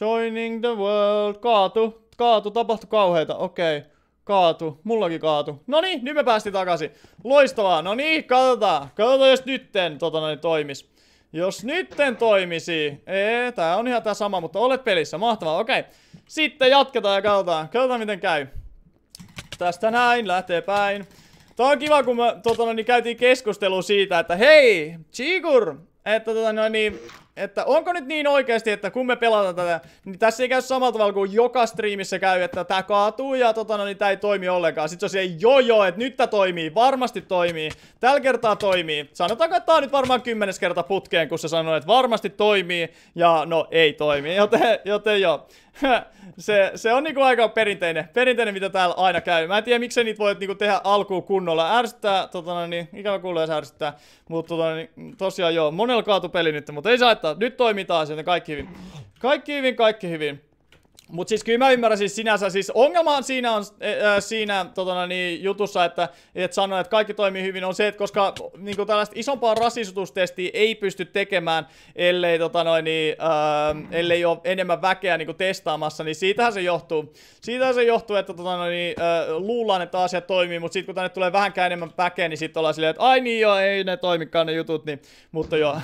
Joining the world. Kaatu. Kaatu. Tapahtu kauheita. Okei. Okay. Kaatu. Mullakin kaatu. No niin, nyt me päästiin takaisin. Loistavaa. No niin, katsotaan. Katsotaan, jos nytten tota noin toimis. Jos nytten toimisi. ei tää on ihan tää sama, mutta olet pelissä. Mahtavaa. Okei. Okay. Sitten jatketaan ja katsotaan. Katsotaan, miten käy. Tästä näin lähtee päin. Tää on kiva, kun me tota, no, niin käytiin keskustelu siitä, että hei, Chigur, että tota, no, niin, että onko nyt niin oikeasti, että kun me pelataan tätä, niin tässä ei käy samalla tavalla kuin joka striimissä käy, että tämä kaatuu ja tota no niin tämä ei toimi ollenkaan. Sitten se siellä, joo joo, että nyt tämä toimii, varmasti toimii, tällä kertaa toimii. Sanotaanko, että tämä on nyt varmaan kymmenes kerta putkeen, kun se sanoo, että varmasti toimii ja no ei toimi, joten, joten joo. *laughs* se, se on niinku aika perinteinen, perinteinen mitä täällä aina käy. Mä en tiedä miksi niitä voit niinku tehdä alkuun kunnolla. Ärsyttää, totana, no niin, ikävä kuulee se ärsyttää. Mutta tota, no niin, tosiaan joo, monella peli nyt, mutta ei saa laittaa. Nyt toimitaan joten kaikki hyvin. Kaikki hyvin, kaikki hyvin. Mut siis kyllä mä ymmärrän siis sinänsä, siis ongelma on siinä, on, ää, eh, eh, siinä totona, no niin, jutussa, että et sanoa, että kaikki toimii hyvin, on se, että koska niin tällaista isompaa rasisutustestiä ei pysty tekemään, ellei, tota noin, niin, ää, ähm, ellei ole enemmän väkeä niin testaamassa, niin siitähän se johtuu. Siitähän se johtuu, että totona, no niin, ää, äh, luullaan, että asiat toimii, mutta sitten kun tänne tulee vähänkään enemmän väkeä, niin sitten ollaan silleen, että ai niin joo, ei ne toimikaan ne jutut, niin, mutta joo.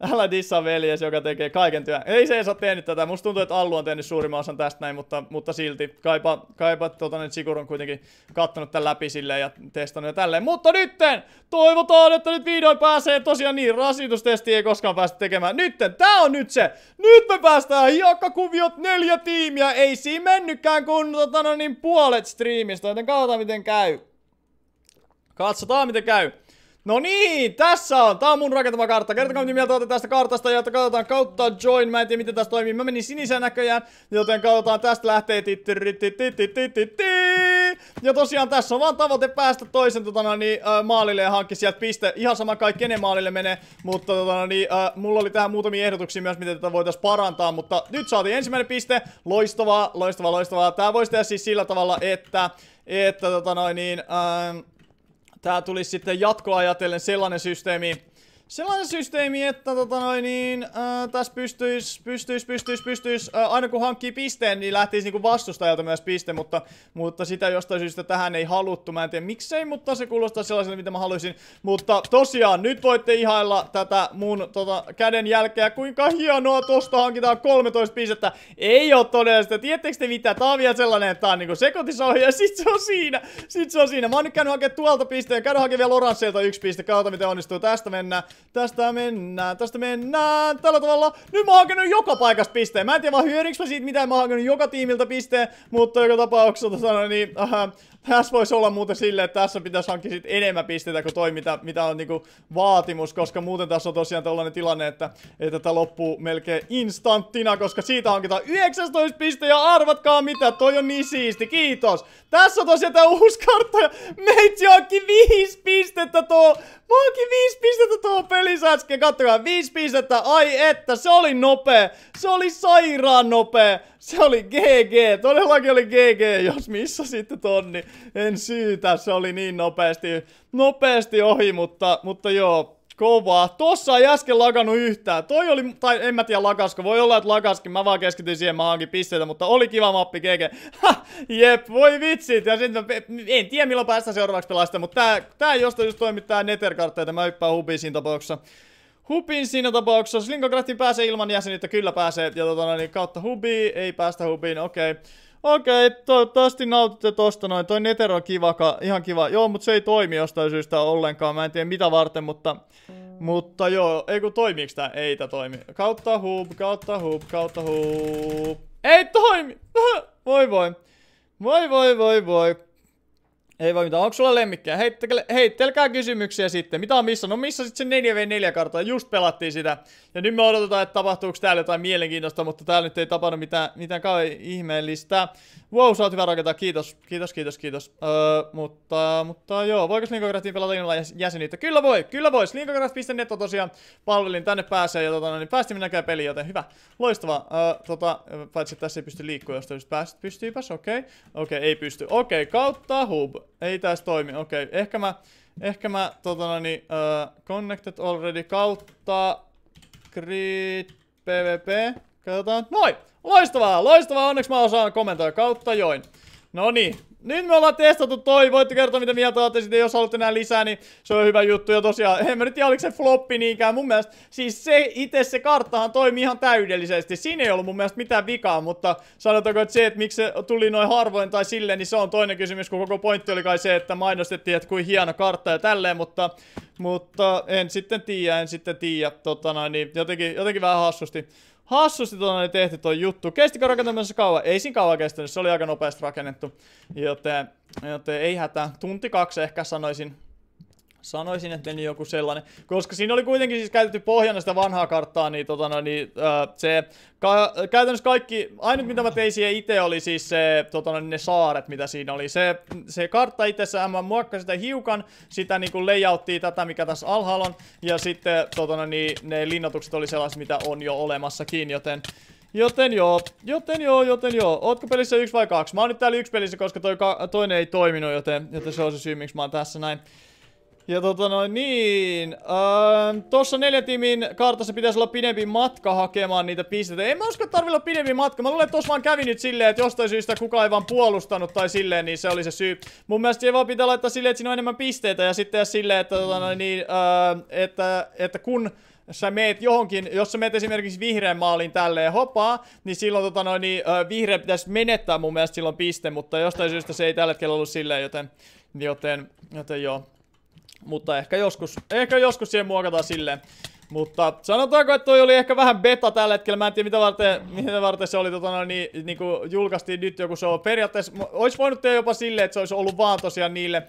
Älä dissaa veljes, joka tekee kaiken työn. Ei se ei saa tehnyt tätä. Musta tuntuu, että Allu on tehnyt suurimman osan tästä näin, mutta, mutta silti. Kaipa, kaipa tota, nyt Sigur on kuitenkin kattanut tämän läpi silleen ja testannut ja tälleen. Mutta nytten! Toivotaan, että nyt vihdoin pääsee tosiaan niin. Rasitustesti ei koskaan päästä tekemään. Nytten! Tää on nyt se! Nyt me päästään hiakkakuviot neljä tiimiä. Ei siinä mennykään kun tota, no niin, puolet striimistä, joten katsotaan miten käy. Katsotaan miten käy. No niin, tässä on. Tämä on mun rakentama kartta. Kertokaa mitä mieltä olette tästä kartasta ja katsotaan kautta join. Mä en tiedä miten tästä toimii. Mä menin sinisen näköjään, joten katsotaan tästä lähtee. Ja tosiaan tässä on vaan tavoite päästä toisen tota, no niin, maalille ja hankki sieltä piste. Ihan sama kai kenen maalille menee, mutta tota, no niin, äh, mulla oli tähän muutamia ehdotuksia myös, miten tätä voitaisiin parantaa. Mutta nyt saatiin ensimmäinen piste. Loistavaa, loistavaa, loistavaa. Tää voisi tehdä siis sillä tavalla, että, että tota, noin, niin, äh, Tää tulisi sitten jatkoa ajatellen sellainen systeemi, sellainen systeemi, että tota noin niin, äh, tässä pystyis, pystyis, pystyis, pystyis, äh, aina kun hankkii pisteen, niin lähtisi niinku vastustajalta myös piste, mutta, mutta sitä jostain syystä tähän ei haluttu, mä en tiedä miksei, mutta se kuulostaa sellaiselle, mitä mä haluaisin, mutta tosiaan, nyt voitte ihailla tätä mun tota, käden jälkeä, kuinka hienoa, tosta hankitaan 13 pistettä, ei ole todellista, tiettekö te mitä, tää on vielä sellainen, että tää on niinku sekoitisohja, ja sit se on siinä, sit se on siinä, mä oon nyt käynyt hakemaan tuolta pisteen, käynyt hakemaan vielä oransseilta yksi piste, katsotaan miten onnistuu, tästä mennään, Tästä mennään, tästä mennään, tällä tavalla. Nyt mä oon hakenut joka paikasta pisteen. Mä en tiedä vaan hyödyks mä siitä mitään, mä oon hakenut joka tiimiltä pisteen, mutta joka tapauksessa tota, niin, äh, tässä voisi olla muuten silleen, että tässä pitäisi hankkia sit enemmän pisteitä kuin toi, mitä, mitä on niinku vaatimus, koska muuten tässä on tosiaan tällainen tilanne, että, että loppuu melkein instanttina, koska siitä hankitaan 19 pistettä ja arvatkaa mitä, toi on niin siisti, kiitos! Tässä on tosiaan tämä uusi kartta ja meitsi onkin 5 pistettä tuo, mä onkin 5 pistettä tuo pelissä äsken, katsokaa, 5 pistettä, ai että, se oli nopea, se oli sairaan nopea! Se oli GG, todellakin oli GG, jos missä sitten tonni. Niin en syytä, se oli niin nopeasti, nopeasti ohi, mutta, mutta joo, Kovaa. Tossa ei äsken lakannut yhtään. Toi oli, tai en mä tiedä lagasko, voi olla, että lakaskin, Mä vaan keskityin siihen, mä pisteitä, mutta oli kiva mappi, GG. Ha, jep, voi vitsit. Ja sitten, en tiedä milloin päästä seuraavaksi pelaista, mutta tää, tää josta just toimittaa netherkartteita, mä hyppään hubiin siinä tapauksessa hubin siinä tapauksessa. Slinkografti pääsee ilman jäsenyyttä, kyllä pääsee. Ja tota, niin kautta hubi, ei päästä hubiin, okei. Okay. Okei, okay, toivottavasti nautitte tosta noin. Toi Netero on kiva, ihan kiva. Joo, mutta se ei toimi jostain syystä ollenkaan. Mä en tiedä mitä varten, mutta... Mutta joo, ei kun toimiiks tää? Ei tää toimi. Kautta hub, kautta hub, kautta hub. Ei toimi! *laughs* Voi voi. Voi voi voi voi. Ei voi mitään, onko sulla lemmikkejä? Heittelkää, heittelkää kysymyksiä sitten. Mitä on missä? No missä sitten se 4v4 kartta? Just pelattiin sitä. Ja nyt me odotetaan, että tapahtuuko täällä jotain mielenkiintoista, mutta täällä nyt ei tapahdu mitään, mitään kai ihmeellistä. Wow, sä oot hyvä rakentaa, kiitos, kiitos, kiitos, kiitos. Öö, mutta, mutta joo, voiko Slinkograftiin pelata ilman jäsenyyttä? Kyllä voi, kyllä voi. Slinkograf.net on tosiaan palvelin, tänne pääsee ja tota, no niin päästimme näkemään peliin, joten hyvä, loistavaa. Öö, tota, paitsi tässä ei pysty liikkua, jos pystyy pystyypäs, okei. Okay. Okei, okay, ei pysty. Okei, okay, kautta hub ei tässä toimi, okei. Okay. Ehkä mä, ehkä mä, totona niin, uh, äh, connected already kautta grid pvp. Katsotaan, noin! Loistavaa, loistavaa, onneksi mä osaan kommentoida kautta join. No niin, nyt me ollaan testattu toi, voitte kertoa mitä mieltä olette sitten, jos haluatte nää lisää, niin se on hyvä juttu. Ja tosiaan, en mä nyt tiedä oliko se floppi niinkään, mun mielestä, siis se itse se karttahan toimii ihan täydellisesti. Siinä ei ollut mun mielestä mitään vikaa, mutta sanotaanko, että se, että miksi se tuli noin harvoin tai silleen, niin se on toinen kysymys, kun koko pointti oli kai se, että mainostettiin, että kuin hieno kartta ja tälleen, mutta, mutta en sitten tiedä, en sitten tiedä, tota niin jotenkin, jotenkin vähän hassusti. Hassusti tuonne oli tehty tuo juttu. Kestikö rakentamisessa kauan? Ei siinä kauan kestänyt, se oli aika nopeasti rakennettu. Joten, joten ei hätää. Tunti kaksi ehkä sanoisin. Sanoisin, että meni joku sellainen, koska siinä oli kuitenkin siis käytetty pohjana sitä vanhaa karttaa, niin, tota, no, niin ää, se ka käytännössä kaikki, ainut mitä mä tein siihen itse oli siis se, tota, no, niin ne saaret, mitä siinä oli. Se, se kartta itsessään, mä muokkasin sitä hiukan, sitä niinku layouttia tätä, mikä tässä alhaalla on, ja sitten tota, no, niin, ne linnoitukset oli sellaiset, mitä on jo olemassakin, joten Joten joo, joten joo, joten joo. Ootko pelissä yksi vai kaksi? Mä oon nyt täällä yksi pelissä, koska toi toinen ei toiminut, joten, joten se on se syy, miksi mä oon tässä näin. Ja tota noin, niin. Öö, tossa neljä tiimin kartassa pitäisi olla pidempi matka hakemaan niitä pisteitä. En mä usko, että olla pidempi matka. Mä luulen, että tossa vaan kävi nyt silleen, että jostain syystä kukaan ei vaan puolustanut tai silleen, niin se oli se syy. Mun mielestä se vaan pitää laittaa silleen, että siinä on enemmän pisteitä ja sitten ja silleen, että tota noin, niin, öö, että, että kun sä meet johonkin, jos sä meet esimerkiksi vihreän maalin tälleen hopaa, niin silloin tota noin, niin, äh, vihreä pitäisi menettää mun mielestä silloin piste, mutta jostain syystä se ei tällä hetkellä ollut silleen, joten, joten, joten joo. Mutta ehkä joskus, ehkä joskus siihen muokataan silleen. Mutta sanotaanko, että toi oli ehkä vähän beta tällä hetkellä. Mä en tiedä, mitä varten, mitä varten se oli, tota, niin, niin kuin julkaistiin nyt joku se on. Periaatteessa olisi voinut tehdä jopa silleen, että se olisi ollut vaan tosiaan niille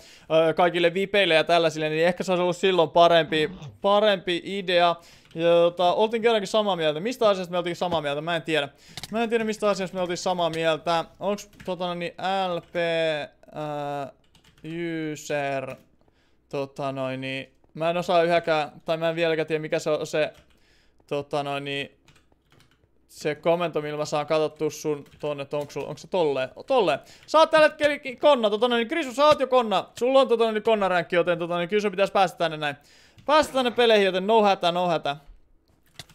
ö, kaikille vipeille ja tällaisille, niin ehkä se olisi ollut silloin parempi, parempi idea. tota, oltiin kerrankin samaa mieltä. Mistä asiasta me oltiin samaa mieltä? Mä en tiedä. Mä en tiedä, mistä asiasta me oltiin samaa mieltä. Onks, tota, niin, LP, ö, user, tota noin, niin mä en osaa yhäkään, tai mä en vieläkään tiedä mikä se on se, tota noin, niin se kommento, millä mä saan katsottua sun tonne, että onko, onko se tolle? Tolle. Sä oot tällä hetkellä konna, tota noin, niin Krisu, sä oot jo konna. Sulla on tota noin niin konnaränkki, joten tota noin, niin kyllä sun pitäisi päästä tänne näin. Päästä tänne peleihin, joten no hätä, no hätä.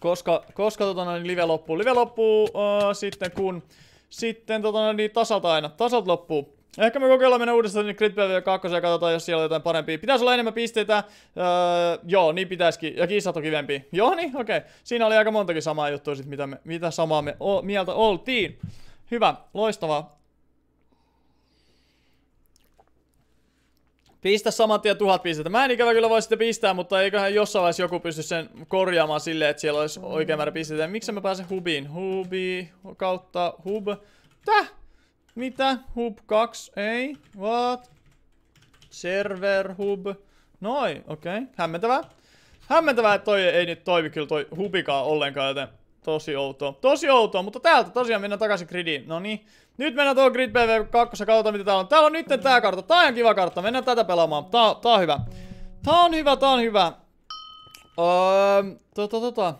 Koska, koska tota noin, live loppuu. Live loppuu uh, sitten kun, sitten tota noin, tasalta aina, Tasalta loppuu. Ehkä me kokeillaan mennä uudestaan sinne Crit PV 2 ja katsotaan, jos siellä on jotain parempia. Pitäisi olla enemmän pisteitä. Öö, joo, niin pitäisikin. Ja kissat on kivempi. Joo, niin, okei. Okay. Siinä oli aika montakin samaa juttua sit, mitä, me, mitä samaa me o, mieltä oltiin. Hyvä, loistavaa. Pistä saman tien tuhat pistettä. Mä en ikävä kyllä voi sitä pistää, mutta eiköhän jossain vaiheessa joku pysty sen korjaamaan silleen, että siellä olisi oikea määrä pistettä. Miksi mä pääsen hubiin? Hubi kautta hub. Täh? Mitä? Hub 2, ei. What? Server hub. Noi, okei. Okay. Hämmentävää. Hämmentävää, että toi ei nyt toimi kyllä toi hubikaan ollenkaan, joten tosi outoa. Tosi outoa, mutta täältä tosiaan mennään takaisin gridiin. No niin. Nyt mennään tuohon Grid PV 2 kautta, mitä täällä on. Täällä on nyt tää kartta. Tää on ihan kiva kartta. Mennään tätä pelaamaan. Tää, tää on hyvä. Tää on hyvä, tää on hyvä. Öö, tota tota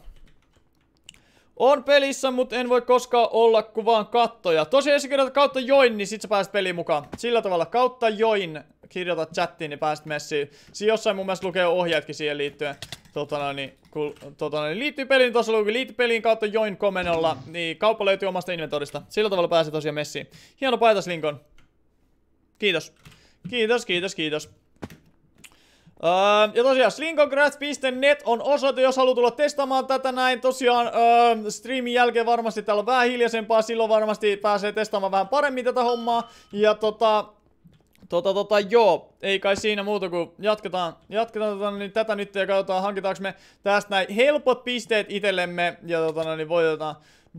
on pelissä, mutta en voi koskaan olla kuvaan kattoja. Tosiaan, jos kirjoitat kautta join, niin sit sä pääset peliin mukaan. Sillä tavalla kautta join kirjoitat chattiin, niin pääset messiin. Siinä jossain mun mielestä lukee ohjeetkin siihen liittyen. Totana, niin, kun, totana, niin liittyy peliin, tuossa luki liittyy peliin kautta join komennolla, niin kauppa löytyy omasta inventorista. Sillä tavalla pääset tosiaan messiin. Hieno paitas Linkon. Kiitos. Kiitos, kiitos, kiitos. Öö, ja tosiaan slingograts.net on osoite, jos haluat tulla testaamaan tätä näin. Tosiaan öö, streamin jälkeen varmasti täällä on vähän hiljaisempaa, silloin varmasti pääsee testaamaan vähän paremmin tätä hommaa. Ja tota, Tota, tota, joo, ei kai siinä muuta kuin jatketaan, jatketaan tota, niin tätä nyt ja katsotaan hankitaanko me tästä näin helpot pisteet itellemme ja tota, niin voitetaan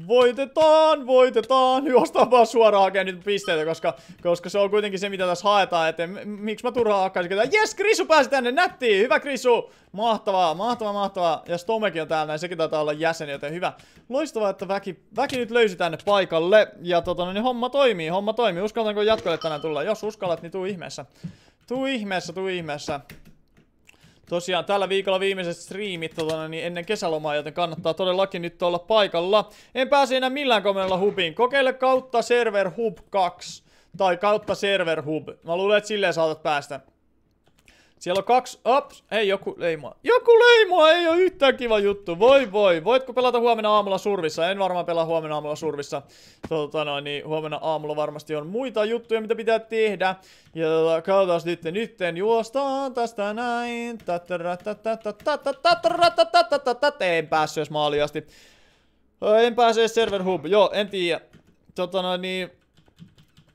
Voitetaan, voitetaan. Juostaan *laughs* vaan suoraan hakemaan nyt pisteitä, koska, koska se on kuitenkin se, mitä tässä haetaan. Että miksi mä turhaan hakkaisin ketään. Jes, Krisu pääsi tänne, nätti, hyvä Krisu. Mahtavaa, mahtavaa, mahtavaa. Ja Stomekin on täällä, näin sekin taitaa olla jäsen, joten hyvä. Loistavaa, että väki, väki nyt löysi tänne paikalle. Ja tota, no niin homma toimii, homma toimii. Uskaltanko jatkoille tänään tulla? Jos uskallat, niin tuu ihmeessä. Tuu ihmeessä, tuu ihmeessä tosiaan tällä viikolla viimeiset striimit totona, niin ennen kesälomaa, joten kannattaa todellakin nyt olla paikalla. En pääse enää millään komennolla hubiin. Kokeile kautta server hub 2 tai kautta server hub. Mä luulen, että silleen saatat päästä. Siellä on kaksi... Ops! Ei joku leimaa. Joku leimaa ei ole yhtään kiva juttu. Voi voi. Voitko pelata huomenna aamulla survissa? En varmaan pelaa huomenna aamulla survissa. Tota noin, niin huomenna aamulla varmasti on muita juttuja, mitä pitää tehdä. Ja tota, katsotaan nyt, nytten juostaan tästä näin. En päässyt edes maaliasti. En pääse server hub. Joo, en tiedä. Tota noin, niin...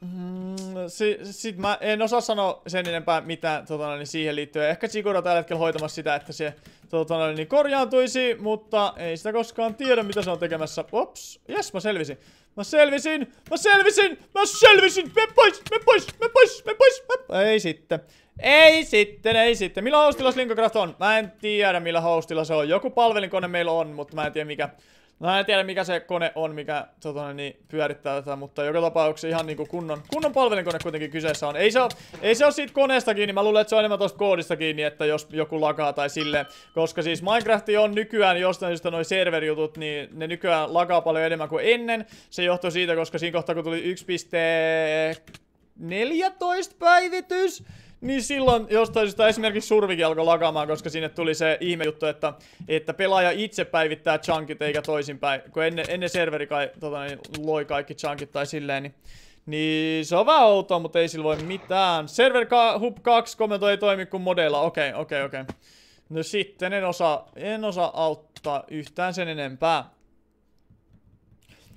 Mm, si, sit mä en osaa sanoa sen enempää mitään totana, niin siihen liittyen. Ehkä Chikura tällä hetkellä hoitamassa sitä, että se totana, niin korjaantuisi, mutta ei sitä koskaan tiedä, mitä se on tekemässä. Ops, jes mä selvisin. Mä selvisin, mä selvisin, mä selvisin, me pois, me pois, me pois, me pois, me... Ei sitten. Ei sitten, ei sitten. Millä hostilla Slinkocraft on? Mä en tiedä millä hostilla se on. Joku palvelinkone meillä on, mutta mä en tiedä mikä. Mä no, en tiedä mikä se kone on, mikä totone, niin pyörittää tätä, mutta joka tapauksessa ihan niinku kunnon, kunnon palvelinkone kuitenkin kyseessä on. Ei se, ole, ei se ole siitä koneesta kiinni, mä luulen, että se on enemmän tosta koodista kiinni, että jos joku lakaa tai sille. Koska siis Minecraft on nykyään jostain syystä noin serverjutut, niin ne nykyään lakaa paljon enemmän kuin ennen. Se johtuu siitä, koska siinä kohtaa kun tuli 1.14 päivitys, niin silloin jostain syystä esimerkiksi survikin alkoi lakaamaan, koska sinne tuli se ihme juttu, että, että pelaaja itse päivittää chunkit eikä toisinpäin. Kun ennen, ennen serveri kai, tota, niin loi kaikki chunkit tai silleen, niin niin se on vähän outoa, mutta ei silloin voi mitään. Server Hub 2 komento ei toimi kuin modeilla. Okei, okay, okei, okay, okei. Okay. No sitten en osaa, en osaa auttaa yhtään sen enempää.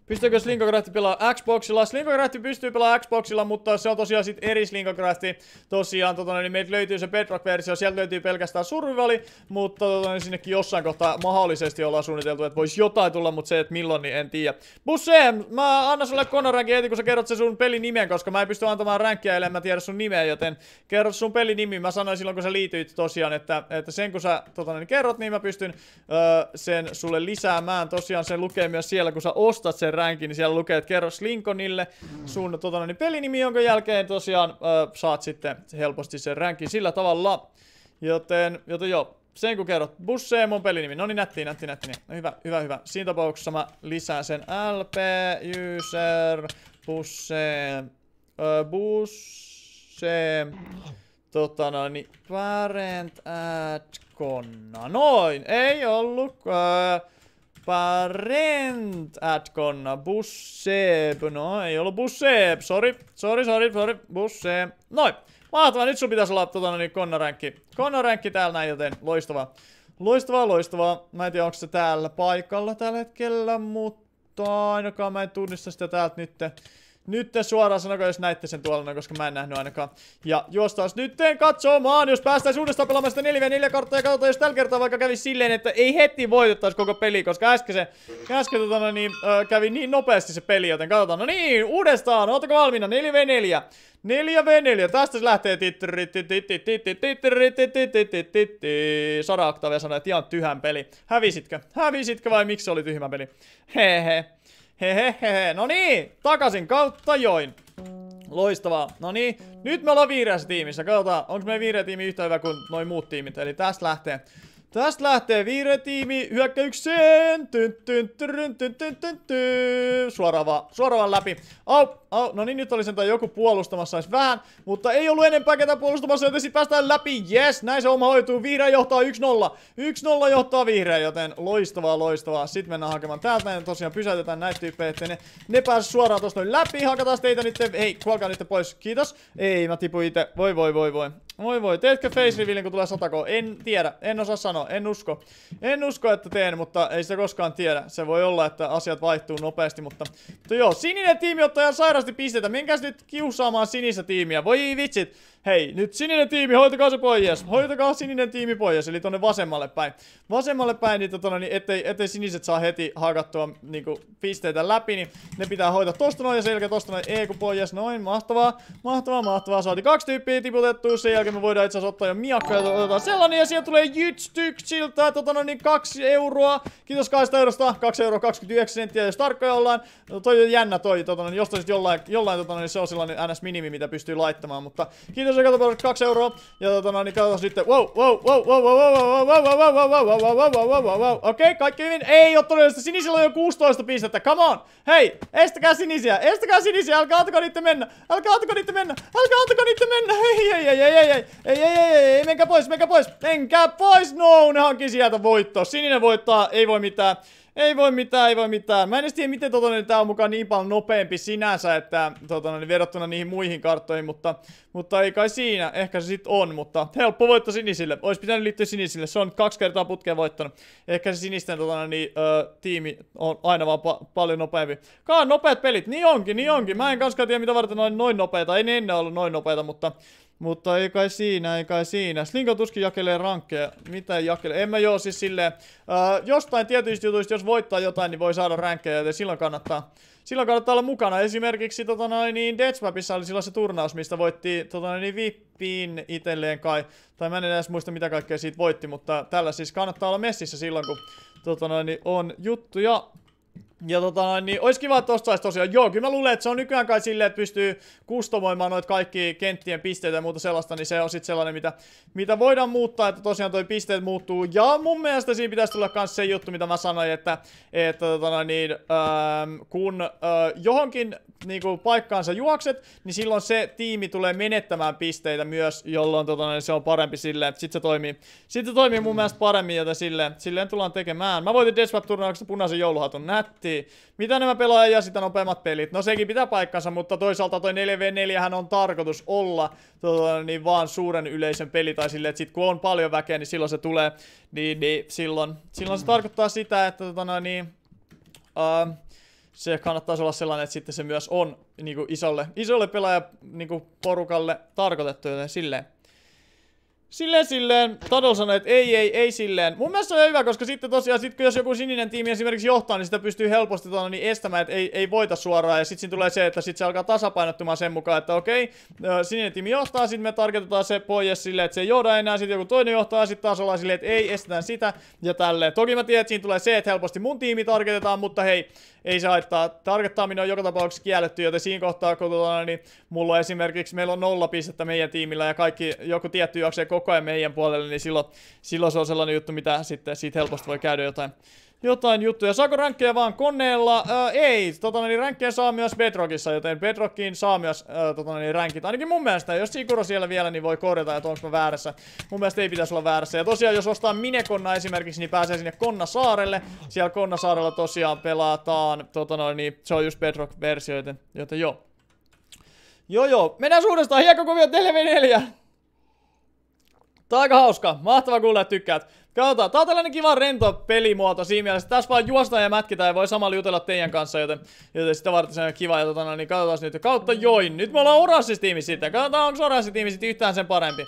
Pystyykö Slinkografti pelaamaan Xboxilla? Slinkografti pystyy pelaamaan Xboxilla, mutta se on tosiaan sit eri Slinkografti. Tosiaan, tota, niin meiltä löytyy se Bedrock-versio, sieltä löytyy pelkästään survivali, mutta tota, niin sinnekin jossain kohtaa mahdollisesti ollaan suunniteltu, että voisi jotain tulla, mutta se, että milloin, niin en tiedä. Busse, mä annan sulle Conorankin heti, kun sä kerrot sen sun pelin nimen, koska mä en pysty antamaan ränkkiä, ellei mä tiedä sun nimeä, joten kerro sun pelin nimi. Mä sanoin silloin, kun sä liityit tosiaan, että, että sen kun sä tota, niin kerrot, niin mä pystyn öö, sen sulle lisäämään. Tosiaan sen lukee myös siellä, kun sä ostat sen rankin, niin siellä lukee, että kerro Slinkonille sun tota, niin pelinimi, jonka jälkeen tosiaan ö, saat sitten helposti sen rankin sillä tavalla. Joten, joten joo, sen kun kerrot mun pelinimi. No niin, nätti, nätti, nätti. No hyvä, hyvä, hyvä. Siinä tapauksessa mä lisään sen LP, user, Busse, ö, Busse, tota no niin, parent add, konna. Noin, ei ollut. ö, Parent atkonna. Busseeb. No, ei ollut busseeb. Sorry, sorry, sorry, sorry. Busseeb. Noin. Mahtavaa, nyt sun pitäisi olla tota, no niin, konnaränkki. Konnaränkki täällä näin, joten loistavaa. Loistavaa, loistavaa. Mä en tiedä, onko se täällä paikalla tällä hetkellä, mutta ainakaan mä en tunnista sitä täältä nytte. Nyt te suoraan sanoko, jos näitte sen tuolla, koska mä en nähnyt ainakaan. Ja juostaas nytten katsomaan, jos päästäis uudestaan pelaamaan sitä 4 4 karttaa ja katsotaan, jos tällä kertaa vaikka kävi silleen, että ei heti voitettaisi koko peli, koska äsken se, äsken tota, no niin, ö, kävi niin nopeasti se peli, joten katsotaan. No niin, uudestaan, ootteko valmiina, 4v4. 4v4, tästä se lähtee Sada Hehehehe, no niin, takaisin kautta join. Loistavaa. No niin, nyt me ollaan viireässä tiimissä. Katsotaan, onko meidän viireä tiimi yhtä hyvä kuin noin muut tiimit. Eli tästä lähtee. Tästä lähtee tiimi hyökkäykseen. Tyn, tyn, tyryn, tyn, tyn, tyn, tyn. Suoraan vaan, suoraan vaan läpi. Au, au. No niin, nyt oli sentään joku puolustamassa edes vähän. Mutta ei ollut enempää ketä puolustamassa, joten sit päästään läpi. Yes, näin se oma hoituu. Vihreä johtaa 1-0. 1-0 johtaa vihreä, joten loistavaa, loistavaa. Sitten mennään hakemaan täältä näin. Tosiaan pysäytetään näitä tyyppejä, että ne, ne pääs suoraan tuosta läpi. Hakataan teitä nyt. Hei, kuolkaa nyt pois. Kiitos. Ei, mä tipuin itse. Voi, voi, voi, voi. Moi voi, teetkö face revealin, kun tulee satako? En tiedä, en osaa sanoa, en usko. En usko, että teen, mutta ei sitä koskaan tiedä. Se voi olla, että asiat vaihtuu nopeasti, mutta... Mutta joo, sininen tiimi ottaa ihan sairaasti pisteitä. Menkäs nyt kiusaamaan sinistä tiimiä. Voi vitsit. Hei, nyt sininen tiimi, hoitakaa se pojies. Hoitakaa sininen tiimi pojies, eli tonne vasemmalle päin. Vasemmalle päin, niin, totona, no, niin ettei, ettei siniset saa heti hakattua kuin, niinku, pisteitä läpi, niin ne pitää hoitaa tosta noin ja sen jälkeen tosta noin Eeku pojies. Noin, mahtavaa, mahtavaa, mahtavaa. Saatiin kaksi tyyppiä tiputettua, sen jälkeen me voidaan itse asiassa ottaa jo miakka ja otetaan sellainen ja sieltä tulee Jytstyksiltä, totona, no, niin kaksi euroa. Kiitos kaista eurosta, kaksi euroa 29 senttiä, jos tarkkoja ollaan. No, toi on jännä toi, totona, no, niin jostain jollain, jollain totona, niin se on sellainen ns minimi, mitä pystyy laittamaan, mutta kiitos kiitos se katsotaan kaksi euroa. Ja tota no, niin katsotaan sitten, wow, wow, wow, wow, wow, wow, wow, wow, wow, wow, wow, wow, wow, wow, wow, wow, wow, wow, Okei, kaikki hyvin. Ei ole todellista, sinisillä on jo 16 pistettä, come on. Hei, estäkää sinisiä, estäkää sinisiä, älkää antako niitä mennä. Älkää antako niitä mennä, älkää antako niitä mennä. Hei, ei, ei, ei, ei, ei, ei, ei, ei, ei, menkää pois, menkää pois, menkää pois. No, ne hankin sieltä voittoa. Sininen voittaa, ei voi mitään. Ei voi mitään, ei voi mitään. Mä en edes tiedä, miten totona, tää on mukaan niin paljon nopeampi sinänsä, että niin verrattuna niihin muihin karttoihin, mutta, mutta ei kai siinä. Ehkä se sit on, mutta helppo voitto sinisille. Ois pitänyt liittyä sinisille. Se on kaksi kertaa putkeen voittanut. Ehkä se sinisten totona, niin, ö, tiimi on aina vaan pa paljon nopeampi. Kaan nopeat pelit. Niin onkin, niin onkin. Mä en koskaan tiedä, mitä varten noin, noin nopeita. Ei ne ennen ollut noin nopeita, mutta mutta ei kai siinä, ei kai siinä. Slinko tuskin jakelee rankkeja. Mitä jakelee? En mä joo siis silleen. Äh, jostain tietyistä jutuista, jos voittaa jotain, niin voi saada rankkeja. joten silloin kannattaa, silloin kannattaa olla mukana. Esimerkiksi tota noin, niin Deathmapissa oli silloin se turnaus, mistä voitti tota noin, niin vippiin itselleen kai. Tai mä en edes muista, mitä kaikkea siitä voitti, mutta tällä siis kannattaa olla messissä silloin, kun tota noin, niin on juttuja. Ja tota, niin olisi kiva, että tosta tosiaan, joo, kyllä mä luulen, että se on nykyään kai silleen, että pystyy kustomoimaan noita kaikki kenttien pisteitä ja muuta sellaista, niin se on sitten sellainen, mitä, mitä voidaan muuttaa, että tosiaan toi pisteet muuttuu. Ja mun mielestä siinä pitäisi tulla myös se juttu, mitä mä sanoin, että, että tota, niin, ähm, kun äh, johonkin niin kuin paikkaansa juokset, niin silloin se tiimi tulee menettämään pisteitä myös, jolloin tota, niin se on parempi silleen, että sit se toimii, sit se toimii mun mielestä paremmin, joten silleen, silleen tullaan tekemään. Mä voitin Deathwap-turnauksessa punaisen jouluhatun, nätti miettii, mitä nämä pelaajat ja sitä nopeammat pelit. No sekin pitää paikkansa, mutta toisaalta toi 4v4 on tarkoitus olla tota, niin vaan suuren yleisen peli, tai silleen, että sit kun on paljon väkeä, niin silloin se tulee, niin, niin silloin, silloin se tarkoittaa sitä, että tota, no, niin, uh, se kannattaisi olla sellainen, että sitten se myös on niin kuin isolle, isolle pelaajaporukalle niinku niin tarkoitettu, joten silleen Silleen silleen, Tadol sanoi, että ei, ei, ei silleen. Mun mielestä se on hyvä, koska sitten tosiaan, sit kun jos joku sininen tiimi esimerkiksi johtaa, niin sitä pystyy helposti tuonne niin estämään, että ei, ei voita suoraan. Ja sitten siinä tulee se, että sitten se alkaa tasapainottumaan sen mukaan, että okei, sininen tiimi johtaa, sitten me tarkoitetaan se pois silleen, että se ei johda enää, sitten joku toinen johtaa, sitten taas ollaan silleen, että ei, estetään sitä ja tälleen. Toki mä tiedän, että siinä tulee se, että helposti mun tiimi tarkoitetaan, mutta hei, ei se haittaa. Targettaaminen on joka tapauksessa kielletty, joten siinä kohtaa, kun tuota, niin mulla esimerkiksi meillä on nolla pistettä meidän tiimillä ja kaikki joku tietty juoksee koko ajan meidän puolelle, niin silloin, silloin se on sellainen juttu, mitä sitten siitä helposti voi käydä jotain jotain juttuja. Saako rankkeja vaan koneella? Öö, ei, tota, niin rankkeja saa myös Bedrockissa, joten Bedrockiin saa myös öö, tota, niin rankit. Ainakin mun mielestä, jos Siguro siellä vielä, niin voi korjata, että onko mä väärässä. Mun mielestä ei pitäisi olla väärässä. Ja tosiaan, jos ostaa Minekonna esimerkiksi, niin pääsee sinne konna Konna-saarelle. Siellä saarella tosiaan pelataan, tota, no, niin, se on just Bedrock-versio, joten, joten joo. Joo joo, mennään uudestaan, hiekko kuvio 4 4 Tää on aika hauska, mahtava kuulla, että tykkäät. Katsotaan, tää on tällainen kiva rento pelimuoto siinä mielessä. Tässä vaan juostaan ja mätkitään ja voi samalla jutella teidän kanssa, joten, joten sitä varten se on kiva. Ja tota, niin katsotaan nyt. Kautta join. Nyt me ollaan orassitiimi sitten. Katsotaan, onko orassitiimi sitten yhtään sen parempi.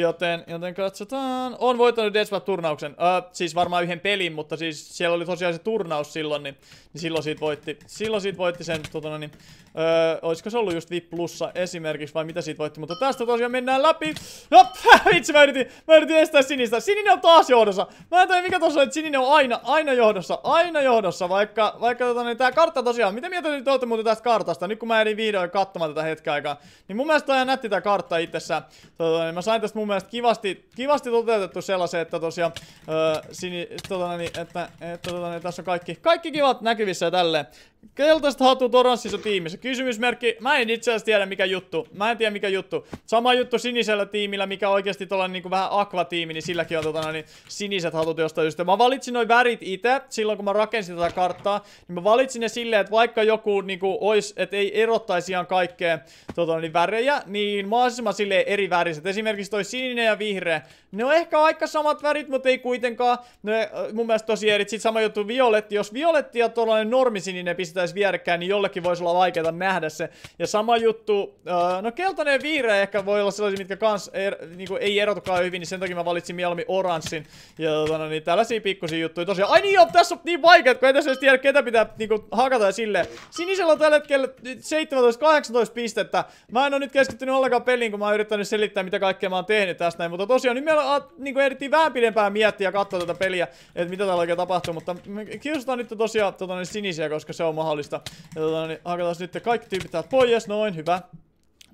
Joten, joten katsotaan. On voittanut Deathmatch-turnauksen. Öö, siis varmaan yhden pelin, mutta siis siellä oli tosiaan se turnaus silloin, niin, niin silloin siitä voitti. Silloin siitä voitti sen, totona, no niin, ö, olisiko se ollut just VIP Plussa esimerkiksi, vai mitä siitä voitti. Mutta tästä tosiaan mennään läpi. No, *laughs* vitsi, mä yritin, mä yritin estää sinistä. Sininen on taas johdossa. Mä en tiedä, mikä tosiaan on, että sininen on aina, aina johdossa, aina johdossa. Vaikka, vaikka totona, niin, tää kartta tosiaan, mitä mieltä nyt olette muuten tästä kartasta? Nyt kun mä edin videoja katsomaan tätä hetken aikaa, niin mun mielestä on ihan nätti tää kartta itsessään. Totona, no niin mä sain tästä mun mun mielestä kivasti, kivasti toteutettu sellaisen, että tosiaan öö, sini, totani, niin, että, että totani, niin, tässä on kaikki, kaikki kivat näkyvissä ja tälleen. Keltaista hatut oranssissa tiimissä. Kysymysmerkki. Mä en itse asiassa tiedä mikä juttu. Mä en tiedä mikä juttu. Sama juttu sinisellä tiimillä, mikä oikeasti tuolla niinku vähän akvatiimi, niin silläkin on tota, niin siniset hatut jostain syystä. Mä valitsin noin värit itse silloin, kun mä rakensin tätä karttaa. Niin mä valitsin ne silleen, että vaikka joku niinku ois, että ei erottaisi ihan kaikkea tota, niin värejä, niin mahdollisimman silleen eri väriset. Esimerkiksi toi sininen ja vihreä. Ne on ehkä aika samat värit, mutta ei kuitenkaan. Ne äh, mun mielestä tosi eri. Sitten sama juttu violetti. Jos violetti ja tuollainen normisininen pistäisi vierekkäin, niin jollekin voisi olla vaikeaa nähdä se. Ja sama juttu, äh, no keltainen viire ehkä voi olla sellaisia, mitkä kans er, niin kuin ei erotukaan hyvin, niin sen takia mä valitsin mieluummin oranssin. Ja tota no niin tällaisia pikkusia juttuja tosiaan. Ai niin joo, tässä on niin vaikea, kun ei tässä edes tiedä, ketä pitää niin kuin, hakata sille Sinisellä on tällä hetkellä 17-18 pistettä. Mä en ole nyt keskittynyt ollenkaan peliin, kun mä oon yrittänyt selittää, mitä kaikkea mä oon tehnyt tästä näin. Mutta tosiaan, nyt meillä niin kuin ehdittiin vähän pidempään miettiä ja katsoa tätä peliä, että mitä täällä oikein tapahtuu. Mutta kiusataan nyt tosiaan tota, niin sinisiä, koska se on mahdollista. Ja tota, niin hakataan nyt kaikki tyypit täältä pois, noin, hyvä.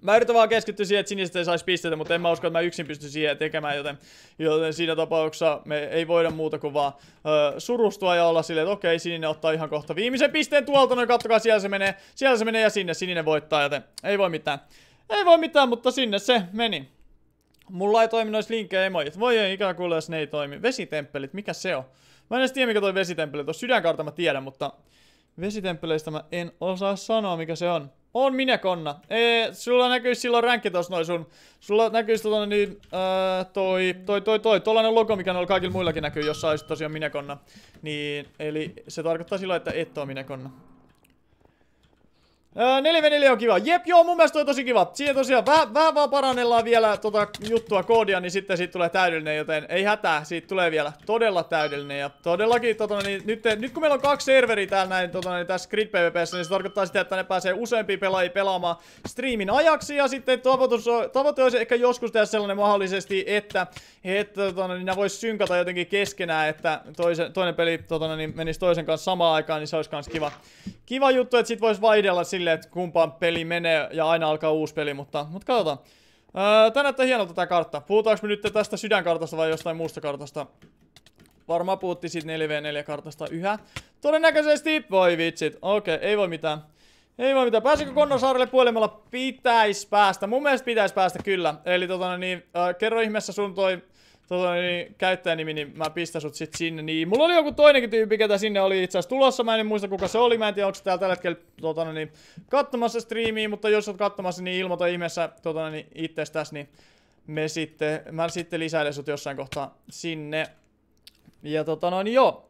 Mä yritän vaan keskittyä siihen, että siniset ei saisi pisteitä, mutta en mä usko, että mä yksin pysty siihen tekemään, joten, joten siinä tapauksessa me ei voida muuta kuin vaan ö, surustua ja olla silleen, että okei, sininen ottaa ihan kohta viimeisen pisteen tuolta, no kattokaa, siellä se menee, siellä se menee ja sinne sininen voittaa, joten ei voi mitään. Ei voi mitään, mutta sinne se meni. Mulla ei toimi noissa linkkejä emojit. Voi ei ikään kuin, jos ne ei toimi. Vesitemppelit, mikä se on? Mä en edes tiedä, mikä toi vesitemppeli, Tuossa sydänkartta mä tiedän, mutta Vesitemppeleistä mä en osaa sanoa, mikä se on. On minä konna. Ee, sulla näkyy silloin ränkki tos noin sun. Sulla näkyy tuollainen niin, ää, toi, toi, toi, toi, tollanen logo, mikä noilla kaikilla muillakin näkyy, jos sä tosiaan minä konna. Niin, eli se tarkoittaa silloin, että et oo minä konna. 4v4 on kiva. Jep, joo, mun mielestä on tosi kiva. Siihen tosiaan vähän, vähän vaan parannellaan vielä tota juttua koodia, niin sitten siitä tulee täydellinen, joten ei hätää, siitä tulee vielä todella täydellinen. Ja todellakin, tota, no niin, nyt, nyt kun meillä on kaksi serveriä täällä näin, tota, no niin, tässä Grid PvPssä, niin se tarkoittaa sitä, että ne pääsee useampi pelaajia pelaamaan striimin ajaksi. Ja sitten tavoite olisi ehkä joskus tehdä sellainen mahdollisesti, että, että tota, no niin, ne voisi synkata jotenkin keskenään, että toisen, toinen peli tota, niin, menisi toisen kanssa samaan aikaan, niin se olisi myös kiva, kiva juttu, että sit voisi vaihdella sillä silleen, että kumpaan peli menee ja aina alkaa uusi peli, mutta, mutta katsotaan. Öö, tää näyttää hienolta tää kartta. Puhutaanko me nyt tästä sydänkartasta vai jostain muusta kartasta? Varmaan puhutti siitä 4v4-kartasta yhä. Todennäköisesti, voi vitsit, okei, ei voi mitään. Ei voi mitään, pääsikö Konnosaarelle puolimalla? Pitäis päästä, mun mielestä pitäis päästä kyllä. Eli tota no niin, äh, kerro ihmeessä sun toi tota, niin, käyttäjänimi, niin mä pistän sut sit sinne. Niin, mulla oli joku toinenkin tyyppi, ketä sinne oli itse asiassa tulossa. Mä en muista kuka se oli. Mä en tiedä, onko täällä tällä hetkellä tota, no niin, katsomassa striimiä, mutta jos oot katsomassa, niin ilmoita ihmeessä tota, no niin, itsestäs, niin me sitten, mä sitten lisäilen sut jossain kohtaa sinne. Ja tota noin, niin, joo.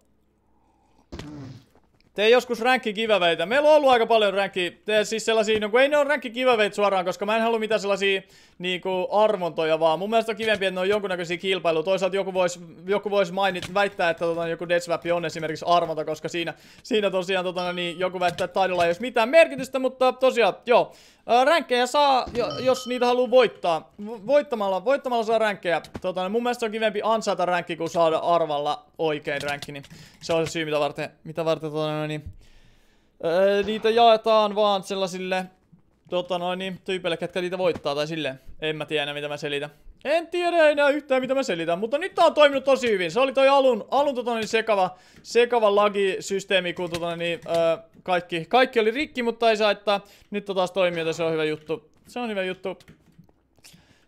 Tee joskus ränkkikiväveitä. Meillä on ollut aika paljon ränkki, tee siis sellaisia, no niin kun ei ne ole ränkkikiväveitä suoraan, koska mä en halua mitään sellaisia niinku arvontoja vaan. Mun mielestä on kivempi, että ne on jonkunnäköisiä kilpailuja. Toisaalta joku voisi joku vois mainit, väittää, että tota, joku Deathwap on esimerkiksi arvonta, koska siinä, siinä tosiaan tota, niin, joku väittää, että taidolla ei olisi mitään merkitystä, mutta tosiaan, joo. Ränkkejä saa, jos niitä haluaa voittaa. Voittamalla, voittamalla saa ränkkejä. Tota, niin mun mielestä on kivempi ansaita ränkki kuin saada arvalla oikein ränkki, niin se on se syy, mitä varten, mitä varten tota, noin, niin, niitä jaetaan vaan sellaisille tota, noin, niin, tyypeille, ketkä niitä voittaa tai sille. En mä tiedä, mitä mä selitän. En tiedä enää yhtään mitä mä selitän, mutta nyt tää on toiminut tosi hyvin. Se oli toi alun, alun tota, niin sekava, sekava lagisysteemi, kun tota, niin, öö, kaikki, kaikki oli rikki, mutta ei saa, että nyt on taas toimii, että se on hyvä juttu. Se on hyvä juttu.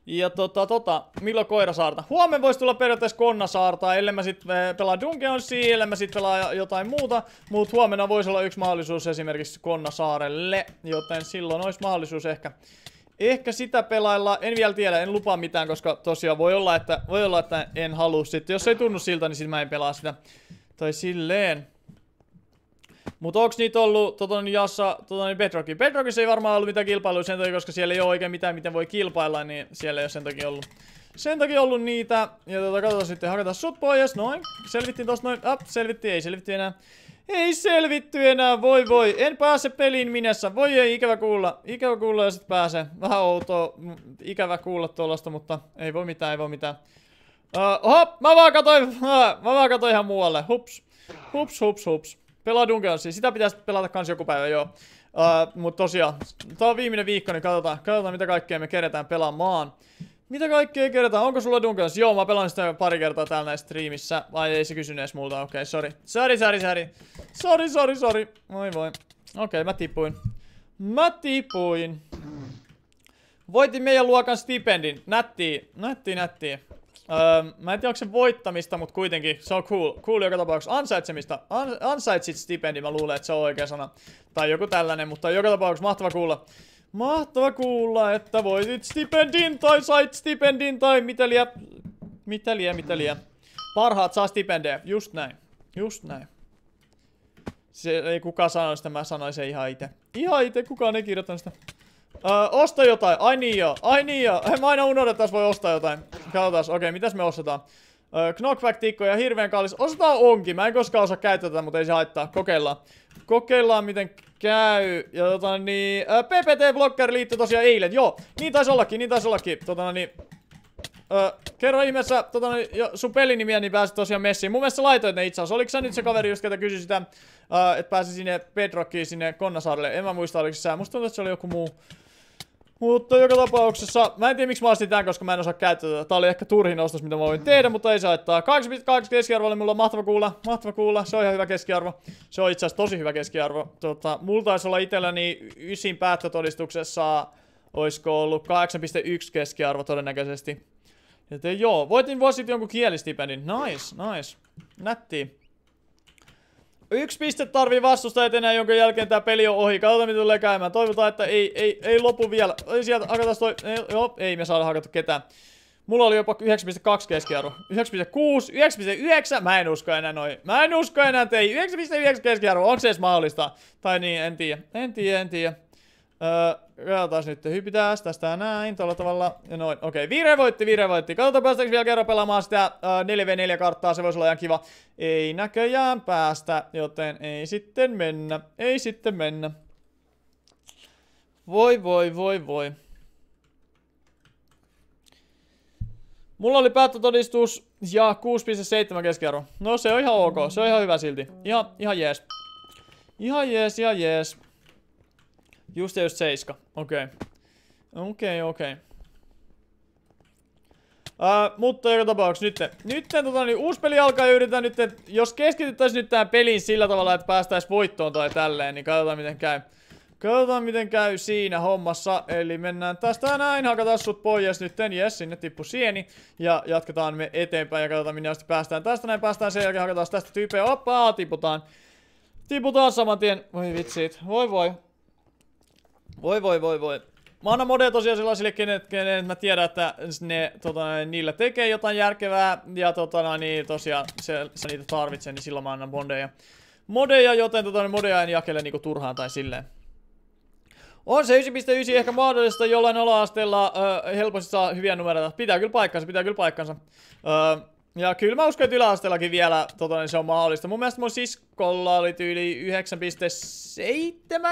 Ja tota, tota, milloin koira saarta? Huomenna voisi tulla periaatteessa saarta, ellei mä sit pelaa Dungeonsia, ellei mä sit pelaa jotain muuta. Mut huomenna voisi olla yksi mahdollisuus esimerkiksi konna saarelle, joten silloin olisi mahdollisuus ehkä Ehkä sitä pelailla, en vielä tiedä, en lupaa mitään, koska tosiaan voi olla, että, voi olla, että en halua sitten. Jos ei tunnu siltä, niin mä en pelaa sitä. Tai silleen. Mutta onks niitä ollut totoni niin jassa, totoni Bedrockin? Bedrockissa ei varmaan ollut mitään kilpailua sen takia, koska siellä ei ole oikein mitään, miten voi kilpailla, niin siellä ei ole sen takia ollut. Sen takia ollut niitä, ja tota katsotaan sitten, hakata sut pois, noin. Selvittiin tosta noin, up, selvittiin, ei selvittiin enää. Ei selvitty enää, voi voi. En pääse peliin minessä. Voi ei, ikävä kuulla. Ikävä kuulla, jos et pääse. Vähän outoa, mm, ikävä kuulla tuollaista, mutta ei voi mitään, ei voi mitään. Uh, hop, mä vaan katoin, uh, *laughs* mä vaan katoin ihan muualle. Hups, hups, hups, hups. Pelaa Dungeonsia. Sitä pitäisi pelata kans joku päivä, joo. Uh, mutta tosiaan, tää on viimeinen viikko, niin katsotaan, katsotaan mitä kaikkea me keretään pelaamaan. Mitä kaikkea kerrotaan? Onko sulla Dun Joo, mä pelaan sitä pari kertaa täällä näissä streamissä. vai ei se kysynyt edes multa. Okei, okay, sorry. Sorry, sorry, sorry. Sorry, sorry, sorry. Moi voi. Okei, okay, mä tipuin. Mä tipuin. Voitin meidän luokan stipendin. Nätti, nätti, nätti. Öö, mä en tiedä, onko se voittamista, mutta kuitenkin se on cool. Cool joka tapauksessa. Ansaitsemista. An ansaitsit stipendi, mä luulen, että se on oikea sana. Tai joku tällainen, mutta joka tapauksessa mahtava kuulla. Cool. Mahtava kuulla, että voisit stipendin tai sait stipendin tai mitä liä. Mitä liä, mitä liä. Parhaat saa stipendejä, just näin. Just näin. Se ei kukaan sano sitä, mä sanoin se ihan itse. Ihan itse, kukaan ei kirjoittanut sitä. Öö, osta jotain, ai niin joo, ai niin joo. Äh, mä aina unohdan, että voi ostaa jotain. Katsotaan, okei, okay, mitäs me ostetaan? Öö, knockback tikkoja hirveän kallis. Ostetaan onki, mä en koskaan osaa käyttää tätä, mutta ei se haittaa. Kokeillaan. Kokeillaan miten käy. Ja tota niin, äh, PPT Blokkari liittyi tosiaan eilen. Joo, niin taisi ollakin, niin taisi ollakin. Tota niin, Öö, kerro ihmeessä tota, niin, jo, sun pelinimiä, niin pääsit tosiaan messiin. Mun mielestä laitoit ne itse asiassa. Oliko sä nyt se kaveri, just ketä kysyi sitä, öö, että pääsi sinne Pedrockiin, sinne Konnasaarelle? En mä muista, oliko se sä. Musta tuntuu, että se oli joku muu. Mutta joka tapauksessa, mä en tiedä miksi mä ostin tämän, koska mä en osaa käyttää tätä. Tää oli ehkä turhin ostos, mitä mä voin tehdä, mutta ei saittaa. keskiarvo oli mulla mahtava kuulla, mahtava kuulla. Se on ihan hyvä keskiarvo. Se on itse asiassa tosi hyvä keskiarvo. Tota, mulla taisi olla itselläni ysin päättötodistuksessa, oisko ollut 8,1 keskiarvo todennäköisesti. Joten joo, voitin vuosi jonkun kielistipendin. Nice, nice. Nätti. Yksi piste tarvii vastustajat enää, jonka jälkeen tämä peli on ohi. Katsotaan, mitä tulee käymään. Toivotaan, että ei, ei, ei lopu vielä. Ei sieltä, hakataan toi... Ei, joo, ei me saada hakata ketään. Mulla oli jopa 9.2 keskiarvo. 9.6, 9.9, mä en usko enää noin. Mä en usko enää tei. 9.9 keskiarvo, onko se edes mahdollista? Tai niin, en tiedä. En tiedä, en tiedä. Öö, katsotaan nyt, hypitään tästä näin, tuolla tavalla, ja noin, okei, okay. vire voitti, vire voitti, katsotaan päästäänkö vielä kerran pelaamaan sitä öö, 4v4 karttaa, se voisi olla ihan kiva, ei näköjään päästä, joten ei sitten mennä, ei sitten mennä, voi voi voi voi. Mulla oli päättötodistus ja 6.7 keskiarvo. No se on ihan ok, se on ihan hyvä silti. Ihan, ihan jees. Ihan jees, ihan jees. Just ja just seiska. Okei. Okay. Okei, okay, okei. Okay. Uh, mutta joka tapauksessa Nytte, nytte, tota, niin uusi peli alkaa ja yritetään nyt, jos keskityttäisiin nyt tähän peliin sillä tavalla, että päästäisiin voittoon tai tälleen, niin katsotaan miten käy. Katsotaan miten käy siinä hommassa, eli mennään tästä näin, hakataan sut pois nytten, jes, sinne tippu sieni, ja jatketaan me eteenpäin ja katsotaan minne asti päästään tästä näin, päästään sen jälkeen hakataan tästä tyypeä, oppaa, tiputaan. Tiputaan saman tien, voi vitsit, voi voi, voi voi voi voi. Mä annan modeja tosiaan sellaisille, kenet, kenet mä tiedän, että ne, tota, niillä tekee jotain järkevää. Ja tota, no, niin tosiaan se, se niitä tarvitsee, niin silloin mä annan modeja. Modeja, joten tota, no, modeja en jakele niinku turhaan tai silleen. On se 9.9 ehkä mahdollista jollain ala-asteella öö, helposti saa hyviä numeroita. Pitää kyllä paikkansa, pitää kyllä paikkansa. Öö, ja kyllä mä uskon, että yläasteellakin vielä tota, niin se on mahdollista. Mun mielestä mun siskolla oli tyyli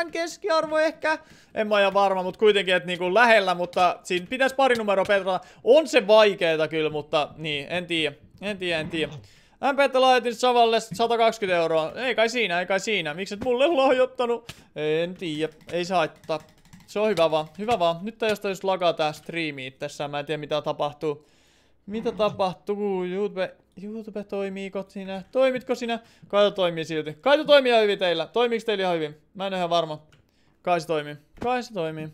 9,7 keskiarvo ehkä. En mä ihan varma, mutta kuitenkin, että niinku lähellä, mutta siinä pitäisi pari numeroa petrata. On se vaikeeta kyllä, mutta niin, en tiedä. En tiedä, en tiedä. että laitin Savalle 120 euroa. Ei kai siinä, ei kai siinä. Miksi et mulle lahjoittanut? En tiedä. Ei saa haittaa. Se on hyvä vaan. Hyvä vaan. Nyt tää jostain just lagaa tää striimi tässä. Mä en tiedä mitä tapahtuu. Mitä tapahtuu? YouTube, YouTube toimiiko sinä? Toimitko sinä? Kaito toimii silti. Kaito toimii hyvin teillä. Toimiiko teillä ihan hyvin? Mä en ole ihan varma. Kai se toimii. Kai se toimii.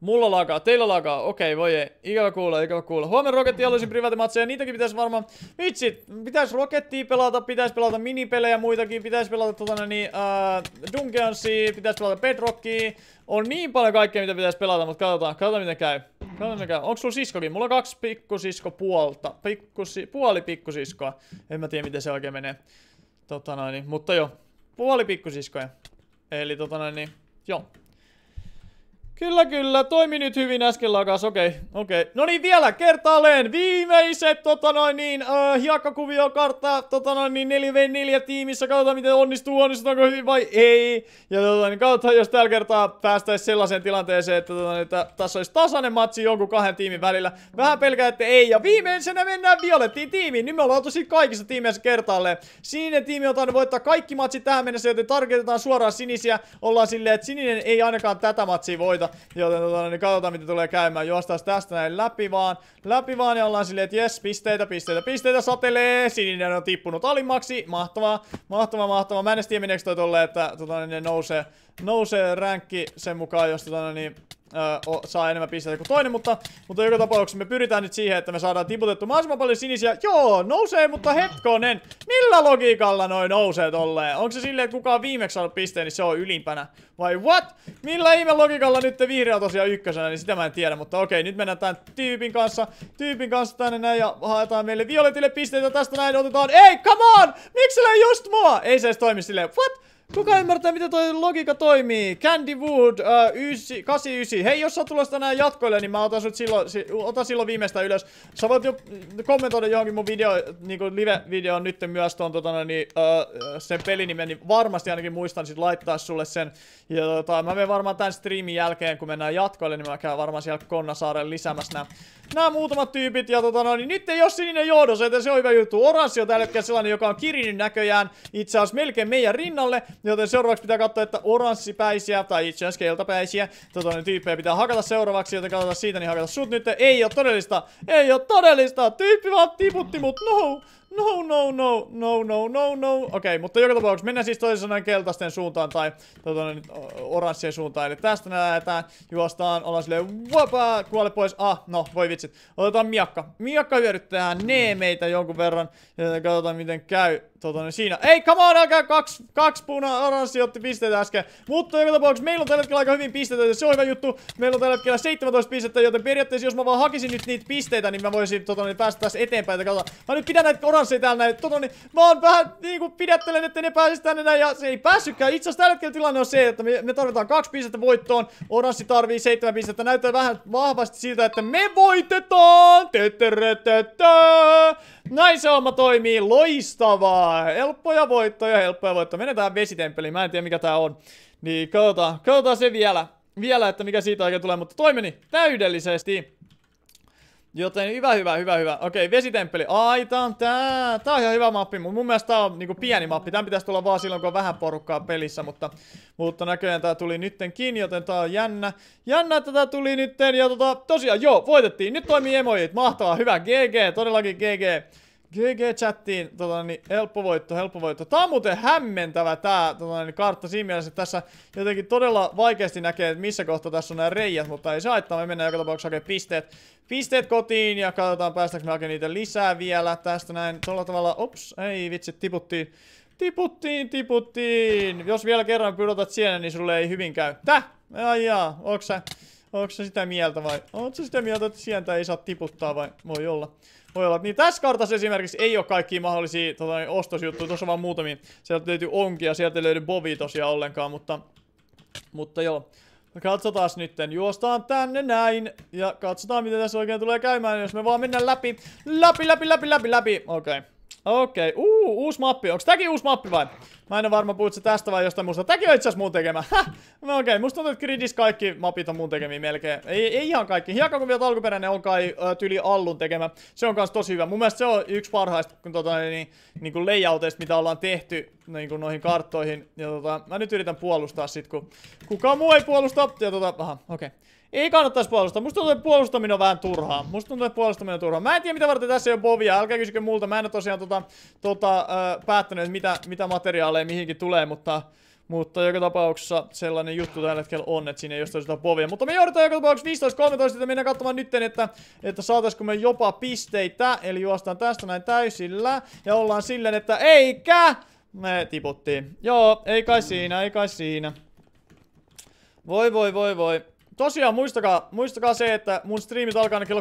Mulla lakaa, teillä lakaa, okei voi ei, ikävä kuulla, ikävä kuulla. Huomenna Roketti haluaisin privaatimatseja, niitäkin pitäisi varmaan, vitsi, pitäisi Rokettia pelata, pitäisi pelata minipelejä muitakin, pitäisi pelata tota no niin, äh, Dungeonsia, pitäisi pelata Bedrockia, on niin paljon kaikkea mitä pitäisi pelata, mutta katsotaan, katsotaan miten käy. Katsotaan mikä. Onks sulla siskokin? Mulla on kaksi pikkusisko puolta. Pikkusi, puoli pikkusiskoa. En mä tiedä miten se oikein menee. Totta noin, niin, mutta joo. Puoli pikkusiskoja. Eli tota noin, niin, joo. Kyllä, kyllä. Toimi nyt hyvin äsken lakas. Okei, okay, okei. Okay. No niin, vielä kertaalleen viimeiset tota noin niin, äh, hiekkakuvio kartta äh, tota noin niin 4v4 tiimissä. Katsotaan miten onnistuu, onnistutaanko hyvin vai ei. Ja tota niin, katsotaan jos tällä kertaa päästäisiin sellaiseen tilanteeseen, että, tota, että tässä olisi tasainen matsi jonkun kahden tiimin välillä. Vähän pelkää, että ei. Ja viimeisenä mennään Violettiin tiimiin. Nyt me ollaan tosi kaikissa tiimeissä kertaalleen. Sininen tiimi on voittaa kaikki matsi tähän mennessä, joten tarkoitetaan suoraan sinisiä. Ollaan silleen, että sininen ei ainakaan tätä matsia voita alueita, joten tota, no niin katsotaan miten tulee käymään. juostaas tästä näin läpi vaan, läpi vaan ja ollaan silleen, että jes, pisteitä, pisteitä, pisteitä satelee. Sininen on tippunut alimmaksi, mahtavaa, mahtavaa, mahtavaa. Mä en edes tiedä toi tolle, että tota, niin ne nousee, nousee ränkki sen mukaan, jos tota, no niin öö, saa enemmän pisteitä kuin toinen, mutta, mutta joka tapauksessa me pyritään nyt siihen, että me saadaan tiputettu mahdollisimman paljon sinisiä. Joo, nousee, mutta hetkonen, millä logiikalla noin nousee tolleen? Onko se silleen, että kukaan viimeksi saanut pisteen, niin se on ylimpänä? Vai what? Millä ihme logiikalla nyt te vihreä tosiaan ykkösenä, niin sitä mä en tiedä, mutta okei, nyt mennään tämän tyypin kanssa, tyypin kanssa tänne näin ja haetaan meille violetille pisteitä tästä näin, otetaan, ei, come on! Miksi se just mua? Ei se edes toimi silleen, what? Kuka ymmärtää, miten toi logiikka toimii? Candy Wood uh, äh, 89. Hei, jos sä tulossa tänään jatkoille, niin mä otan sut silloin, si, otan silloin viimeistä ylös. Sä voit jo kommentoida johonkin mun video, niinku live-videoon nyt myös tuon tota, niin, uh, sen pelinimen, niin varmasti ainakin muistan sit laittaa sulle sen. Ja tota, mä menen varmaan tän striimin jälkeen, kun mennään jatkoille, niin mä käyn varmaan siellä Konnasaaren lisäämässä nää nämä muutamat tyypit. Ja tota, no, niin nyt ei ole sininen johdos, että se on hyvä juttu. Oranssi on tällä hetkellä sellainen, joka on kirinin näköjään itse asiassa melkein meidän rinnalle. Joten seuraavaksi pitää katsoa, että oranssipäisiä tai itse asiassa keltapäisiä tota, niin tyyppejä pitää hakata seuraavaksi. Joten katsotaan siitä, niin hakata sut nyt. Ei ole todellista, ei ole todellista. Tyyppi vaan tiputti mut, no. No, no, no, no, no, no, no. Okei, okay, mutta joka tapauksessa mennään siis toisen sanan keltaisten suuntaan tai tota, oranssien suuntaan. Eli tästä me lähdetään, juostaan, ollaan silleen, vapaa, kuole pois. Ah, no, voi vitsit. Otetaan miakka. Miakka hyödyttää neemeitä jonkun verran, Ja katsotaan miten käy. Totani, niin siinä. Ei, come on, älkää kaksi, kaksi puna oranssi otti pisteitä äsken. Mutta joka tapauksessa meillä on tällä hetkellä aika hyvin pisteitä, ja se on hyvä juttu. Meillä on tällä hetkellä 17 pistettä, joten periaatteessa jos mä vaan hakisin nyt niitä pisteitä, niin mä voisin tuota, niin päästä tässä eteenpäin. Ja Mä nyt pidän näitä oransseja täällä näin. Tuota, niin, mä oon vähän niinku pidättelen, että ne pääsis tänne näin, ja se ei päässykään. Itse asiassa tällä hetkellä tilanne on se, että me, me tarvitaan kaksi pistettä voittoon. Oranssi tarvii seitsemän pistettä. Näyttää vähän vahvasti siltä, että me voitetaan! Teteretetä! Näin se homma toimii, loistavaa! Helppoja voittoja, helppoja voittoja. Menetään vesitempeli, mä en tiedä mikä tää on. Niin, katsotaan, katsotaan se vielä, vielä, että mikä siitä oikein tulee, mutta toimeni niin täydellisesti. Joten hyvä, hyvä, hyvä, hyvä. Okei, vesitemppeli. Ai, tää on tää. Tää on ihan hyvä mappi, mutta mun mielestä tää on niinku pieni mappi. Tän pitäisi tulla vaan silloin, kun on vähän porukkaa pelissä, mutta, mutta näköjään tää tuli nyttenkin, joten tää on jännä. Jännä, että tää tuli nytten, ja tota, tosiaan, joo, voitettiin. Nyt toimii emojit. Mahtavaa, hyvä, GG, todellakin GG. GG-chattiin, tota, niin, helppo voitto, helppo voitto. Tää on muuten hämmentävä tää tota, niin, kartta siinä mielessä, että tässä jotenkin todella vaikeasti näkee, että missä kohtaa tässä on nämä reijät, mutta ei se haittaa, me mennään joka tapauksessa hakemaan pisteet, pisteet kotiin ja katsotaan päästäkö me hakemaan niitä lisää vielä tästä näin. Tuolla tavalla, ups, ei vitsi, tiputtiin. Tiputtiin, tiputtiin. Jos vielä kerran pyrotat siellä, niin sulle ei hyvin käy. Tä? Ai jaa, onko sä, onko sä sitä mieltä vai? Onko sä sitä mieltä, että sientä ei saa tiputtaa vai? Voi olla. Voi olla. Niin tässä kartassa esimerkiksi ei ole kaikki mahdollisia tota, niin, ostosjuttuja. Tuossa on vaan muutamia. Sieltä löytyy onkia, sieltä ei löydy bovi tosiaan ollenkaan, mutta... Mutta joo. Katsotaan nytten, juostaan tänne näin ja katsotaan miten tässä oikein tulee käymään, jos me vaan mennään läpi, läpi, läpi, läpi, läpi, läpi, okei. Okay. Okei, okay. uu, uh, uusi mappi. Onko tämäkin uusi mappi vai? Mä en ole varma, puhutko tästä vai jostain muusta. Tämäkin on itse asiassa mun tekemä. *laughs* No okei, okay. musta tuntuu, että Gridis kaikki mapit on mun tekemiä melkein. Ei, ei ihan kaikki. Hiakka vielä alkuperäinen on kai äh, tyli Allun tekemä. Se on kans tosi hyvä. Mun mielestä se on yksi parhaista kun, tota, niin, niin kuin layouteista, mitä ollaan tehty niin kuin noihin karttoihin. Ja tota, mä nyt yritän puolustaa sit, kun kukaan muu ei puolusta. Ja tota, aha, okei. Okay. Ei kannattaisi puolustaa. Musta tuntuu, että puolustaminen on vähän turhaa. Musta tuntuu, että puolustaminen on turhaa. Mä en tiedä, mitä varten tässä ei ole bovia. Älkää kysykö multa. Mä en ole tosiaan tota, tota, äh, päättänyt, mitä, mitä materiaaleja mihinkin tulee, mutta... Mutta joka tapauksessa sellainen juttu tällä hetkellä on, että siinä ei jostain sitä povia. Mutta me joudutaan joka tapauksessa 15-13, että mennään katsomaan nytten, että, että saataisiko me jopa pisteitä. Eli juostaan tästä näin täysillä ja ollaan silleen, että eikä! Me tiputtiin. Joo, ei kai siinä, ei kai siinä. Voi voi voi voi. Tosiaan, muistakaa, muistakaa se, että mun striimit alkaa aina kello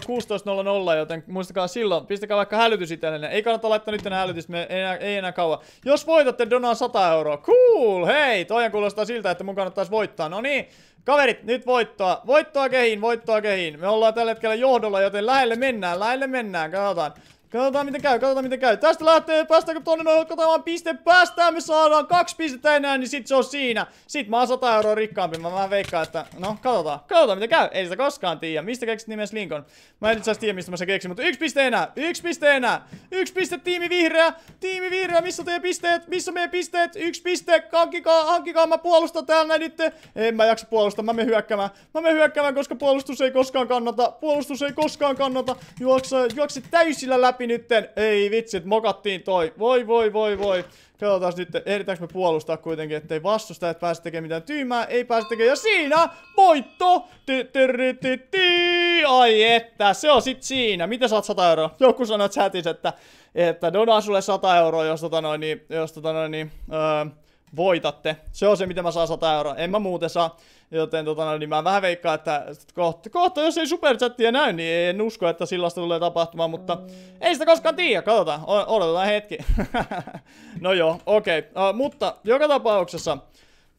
16.00, joten muistakaa silloin. Pistäkää vaikka hälytys itselleen. Ei kannata laittaa nyt enää hälytys, me ei enää, ei enää kauan. Jos voitatte, donaa 100 euroa. Cool, hei, toihan kuulostaa siltä, että mun kannattaisi voittaa. No niin, Kaverit, nyt voittoa. Voittoa kehiin, voittoa kehiin. Me ollaan tällä hetkellä johdolla, joten lähelle mennään, lähelle mennään. Katsotaan. Katsotaan miten käy, katsotaan miten käy. Tästä lähtee, päästäänkö tonne noin katsomaan piste, päästään, me saadaan kaksi pistettä enää, niin sit se on siinä. Sit mä oon 100 euroa rikkaampi, mä, mä veikkaan, että no katsotaan, katsotaan miten käy. Ei sitä koskaan tiedä, mistä keksit nimessä Lincoln? Mä en itse asiassa tiedä mistä mä se keksin, mutta yksi piste enää, yksi piste enää. Yksi piste tiimi vihreä, tiimi vihreä, missä teidän pisteet, missä meidän pisteet, yksi piste, hankikaa, hankikaa, mä puolustan täällä nyt. En mä jaksa puolustaa, mä me hyökkäämään, mä me hyökkäämään, koska puolustus ei koskaan kannata, puolustus ei koskaan kannata. Juokse, juokse täysillä läpi läpi nytten. Ei vitsit, mokattiin toi. Voi, voi, voi, voi. Katsotaan nyt, ehditäänkö me puolustaa kuitenkin, ettei vastusta, et pääse tekemään mitään tyymää. Ei pääse tekemään. Ja siinä voitto! Ai että, se on sit siinä. Miten saat 100 euroa? Joku sanoi chatissa, että, että donaa sulle 100 euroa, jos tota noin, niin, jos tota noin, niin, öö, voitatte. Se on se, mitä mä saan 100 euroa. En mä muuten saa. Joten tota, niin mä vähän veikkaan, että kohta, kohta jos ei superchattia näy, niin en usko, että sellaista tulee tapahtumaan, mutta mm. ei sitä koskaan tiedä. Katsotaan, o- odotetaan hetki. *laughs* no joo, okei. Okay. Uh, mutta joka tapauksessa,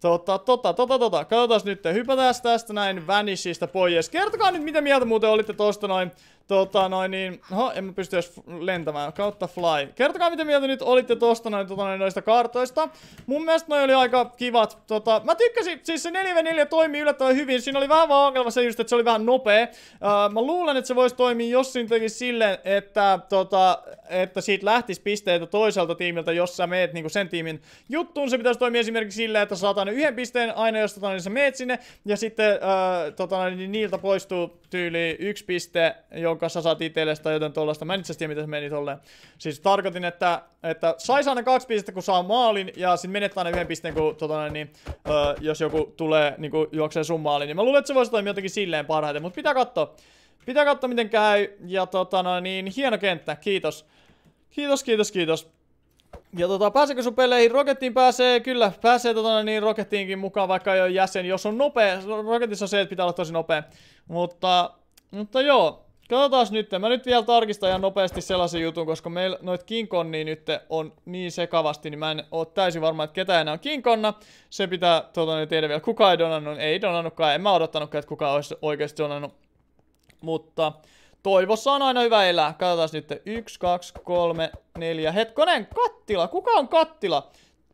Tota, tota, tota, tota. Katsotaan nyt, hypätään tästä näin Vanishista pois. Kertokaa nyt, mitä mieltä muuten olitte tosta noin Tota noin niin, no en mä pysty edes lentämään, kautta fly. Kertokaa mitä mieltä nyt olitte tosta noin, tota, noin noista kartoista. Mun mielestä noi oli aika kivat, tota, mä tykkäsin, siis se 4v4 toimii yllättävän hyvin, siinä oli vähän vaan ongelma se just, että se oli vähän nopea. Uh, mä luulen, että se voisi toimia, jos siinä teki silleen, että, tota, että siitä lähtisi pisteitä toiselta tiimiltä, jos sä meet niinku sen tiimin juttuun. Se pitäisi toimia esimerkiksi silleen, että saatan yhden pisteen aina, jos tota, niin sä meet sinne, ja sitten uh, tota, niin niiltä poistuu tyyli yksi piste, jonka sä saat itsellesi tai jotain tuollaista. Mä en itse tiedä, mitä se meni tolleen. Siis tarkoitin, että, että saisi aina kaksi pistettä, kun saa maalin, ja sit menettää aina yhden pisteen, kun, tota, niin, öö, jos joku tulee, niin kuin, juoksee sun maaliin. Niin mä luulen, että se voisi toimia jotenkin silleen parhaiten, mutta pitää katsoa. Pitää katsoa, miten käy, ja tota, niin, hieno kenttä, kiitos. Kiitos, kiitos, kiitos. Ja tota, pääseekö sun peleihin? Rokettiin pääsee, kyllä, pääsee tota, niin Rokettiinkin mukaan, vaikka ei ole jäsen. Jos on nopea, Roketissa on se, että pitää olla tosi nopea. Mutta, mutta joo, katsotaan nyt. Mä nyt vielä tarkistan ihan nopeasti sellaisen jutun, koska meillä noit Kinkonnia nyt on niin sekavasti, niin mä en oo täysin varma, että ketä enää on Kinkonna. Se pitää tota, niin tehdä vielä. Kuka ei donannut, ei donannutkaan. En mä odottanutkaan, että kuka olisi oikeasti donannut. Mutta Toivossa on aina hyvä elää. Katsotaan nyt. Yksi, kaksi, kolme, neljä. Hetkonen, kattila. Kuka on kattila?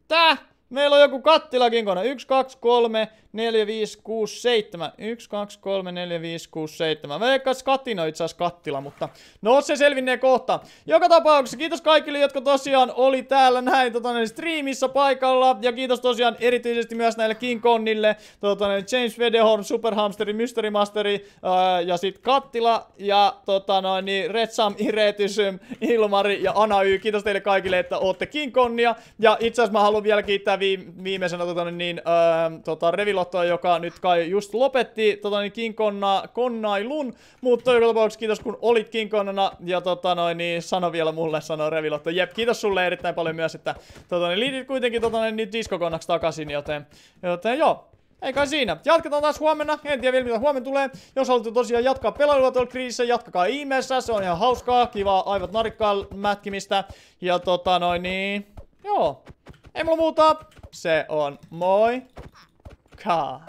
Tää. Meillä on joku kattilakin kone. Yksi, kaksi, kolme, 4, 5, 6, 7. 1, 2, 3, 4, 5, 6, 7. Veikkaas katina itse asiassa kattila, mutta no se selvinnee kohta. Joka tapauksessa kiitos kaikille, jotka tosiaan oli täällä näin totone, striimissä paikalla. Ja kiitos tosiaan erityisesti myös näille King Connille, totone, James Vedehorn, Superhamsteri, Mystery Masteri ää, ja sit Kattila ja tota noin, niin Red Sam, Iretysym, Ilmari ja Ana Y. Kiitos teille kaikille, että olette King Connia. Ja itse asiassa mä haluan vielä kiittää viimeisenä tota, niin, ää, tota, Revilo Tailota, joka nyt kai just lopetti tota, niin King Konna, konnailun. Mutta joka tapauksessa kiitos kun olit King Konnana ja tota, noin, niin sano vielä mulle, sano Revilotto. Jep, kiitos sulle erittäin paljon myös, että tota, niin liitit kuitenkin tota, niin, niin diskokonnaksi takaisin, joten, joten joo. Ei kai siinä. Jatketaan taas huomenna. En tiedä vielä mitä huomenna tulee. Jos haluatte tosiaan jatkaa pelailua tuolla kriisissä, jatkakaa ihmeessä. Se on ihan hauskaa. Kivaa aivot narikkaa mätkimistä. Ja tota noin niin. Joo. Ei mulla muuta. Se on moi. car.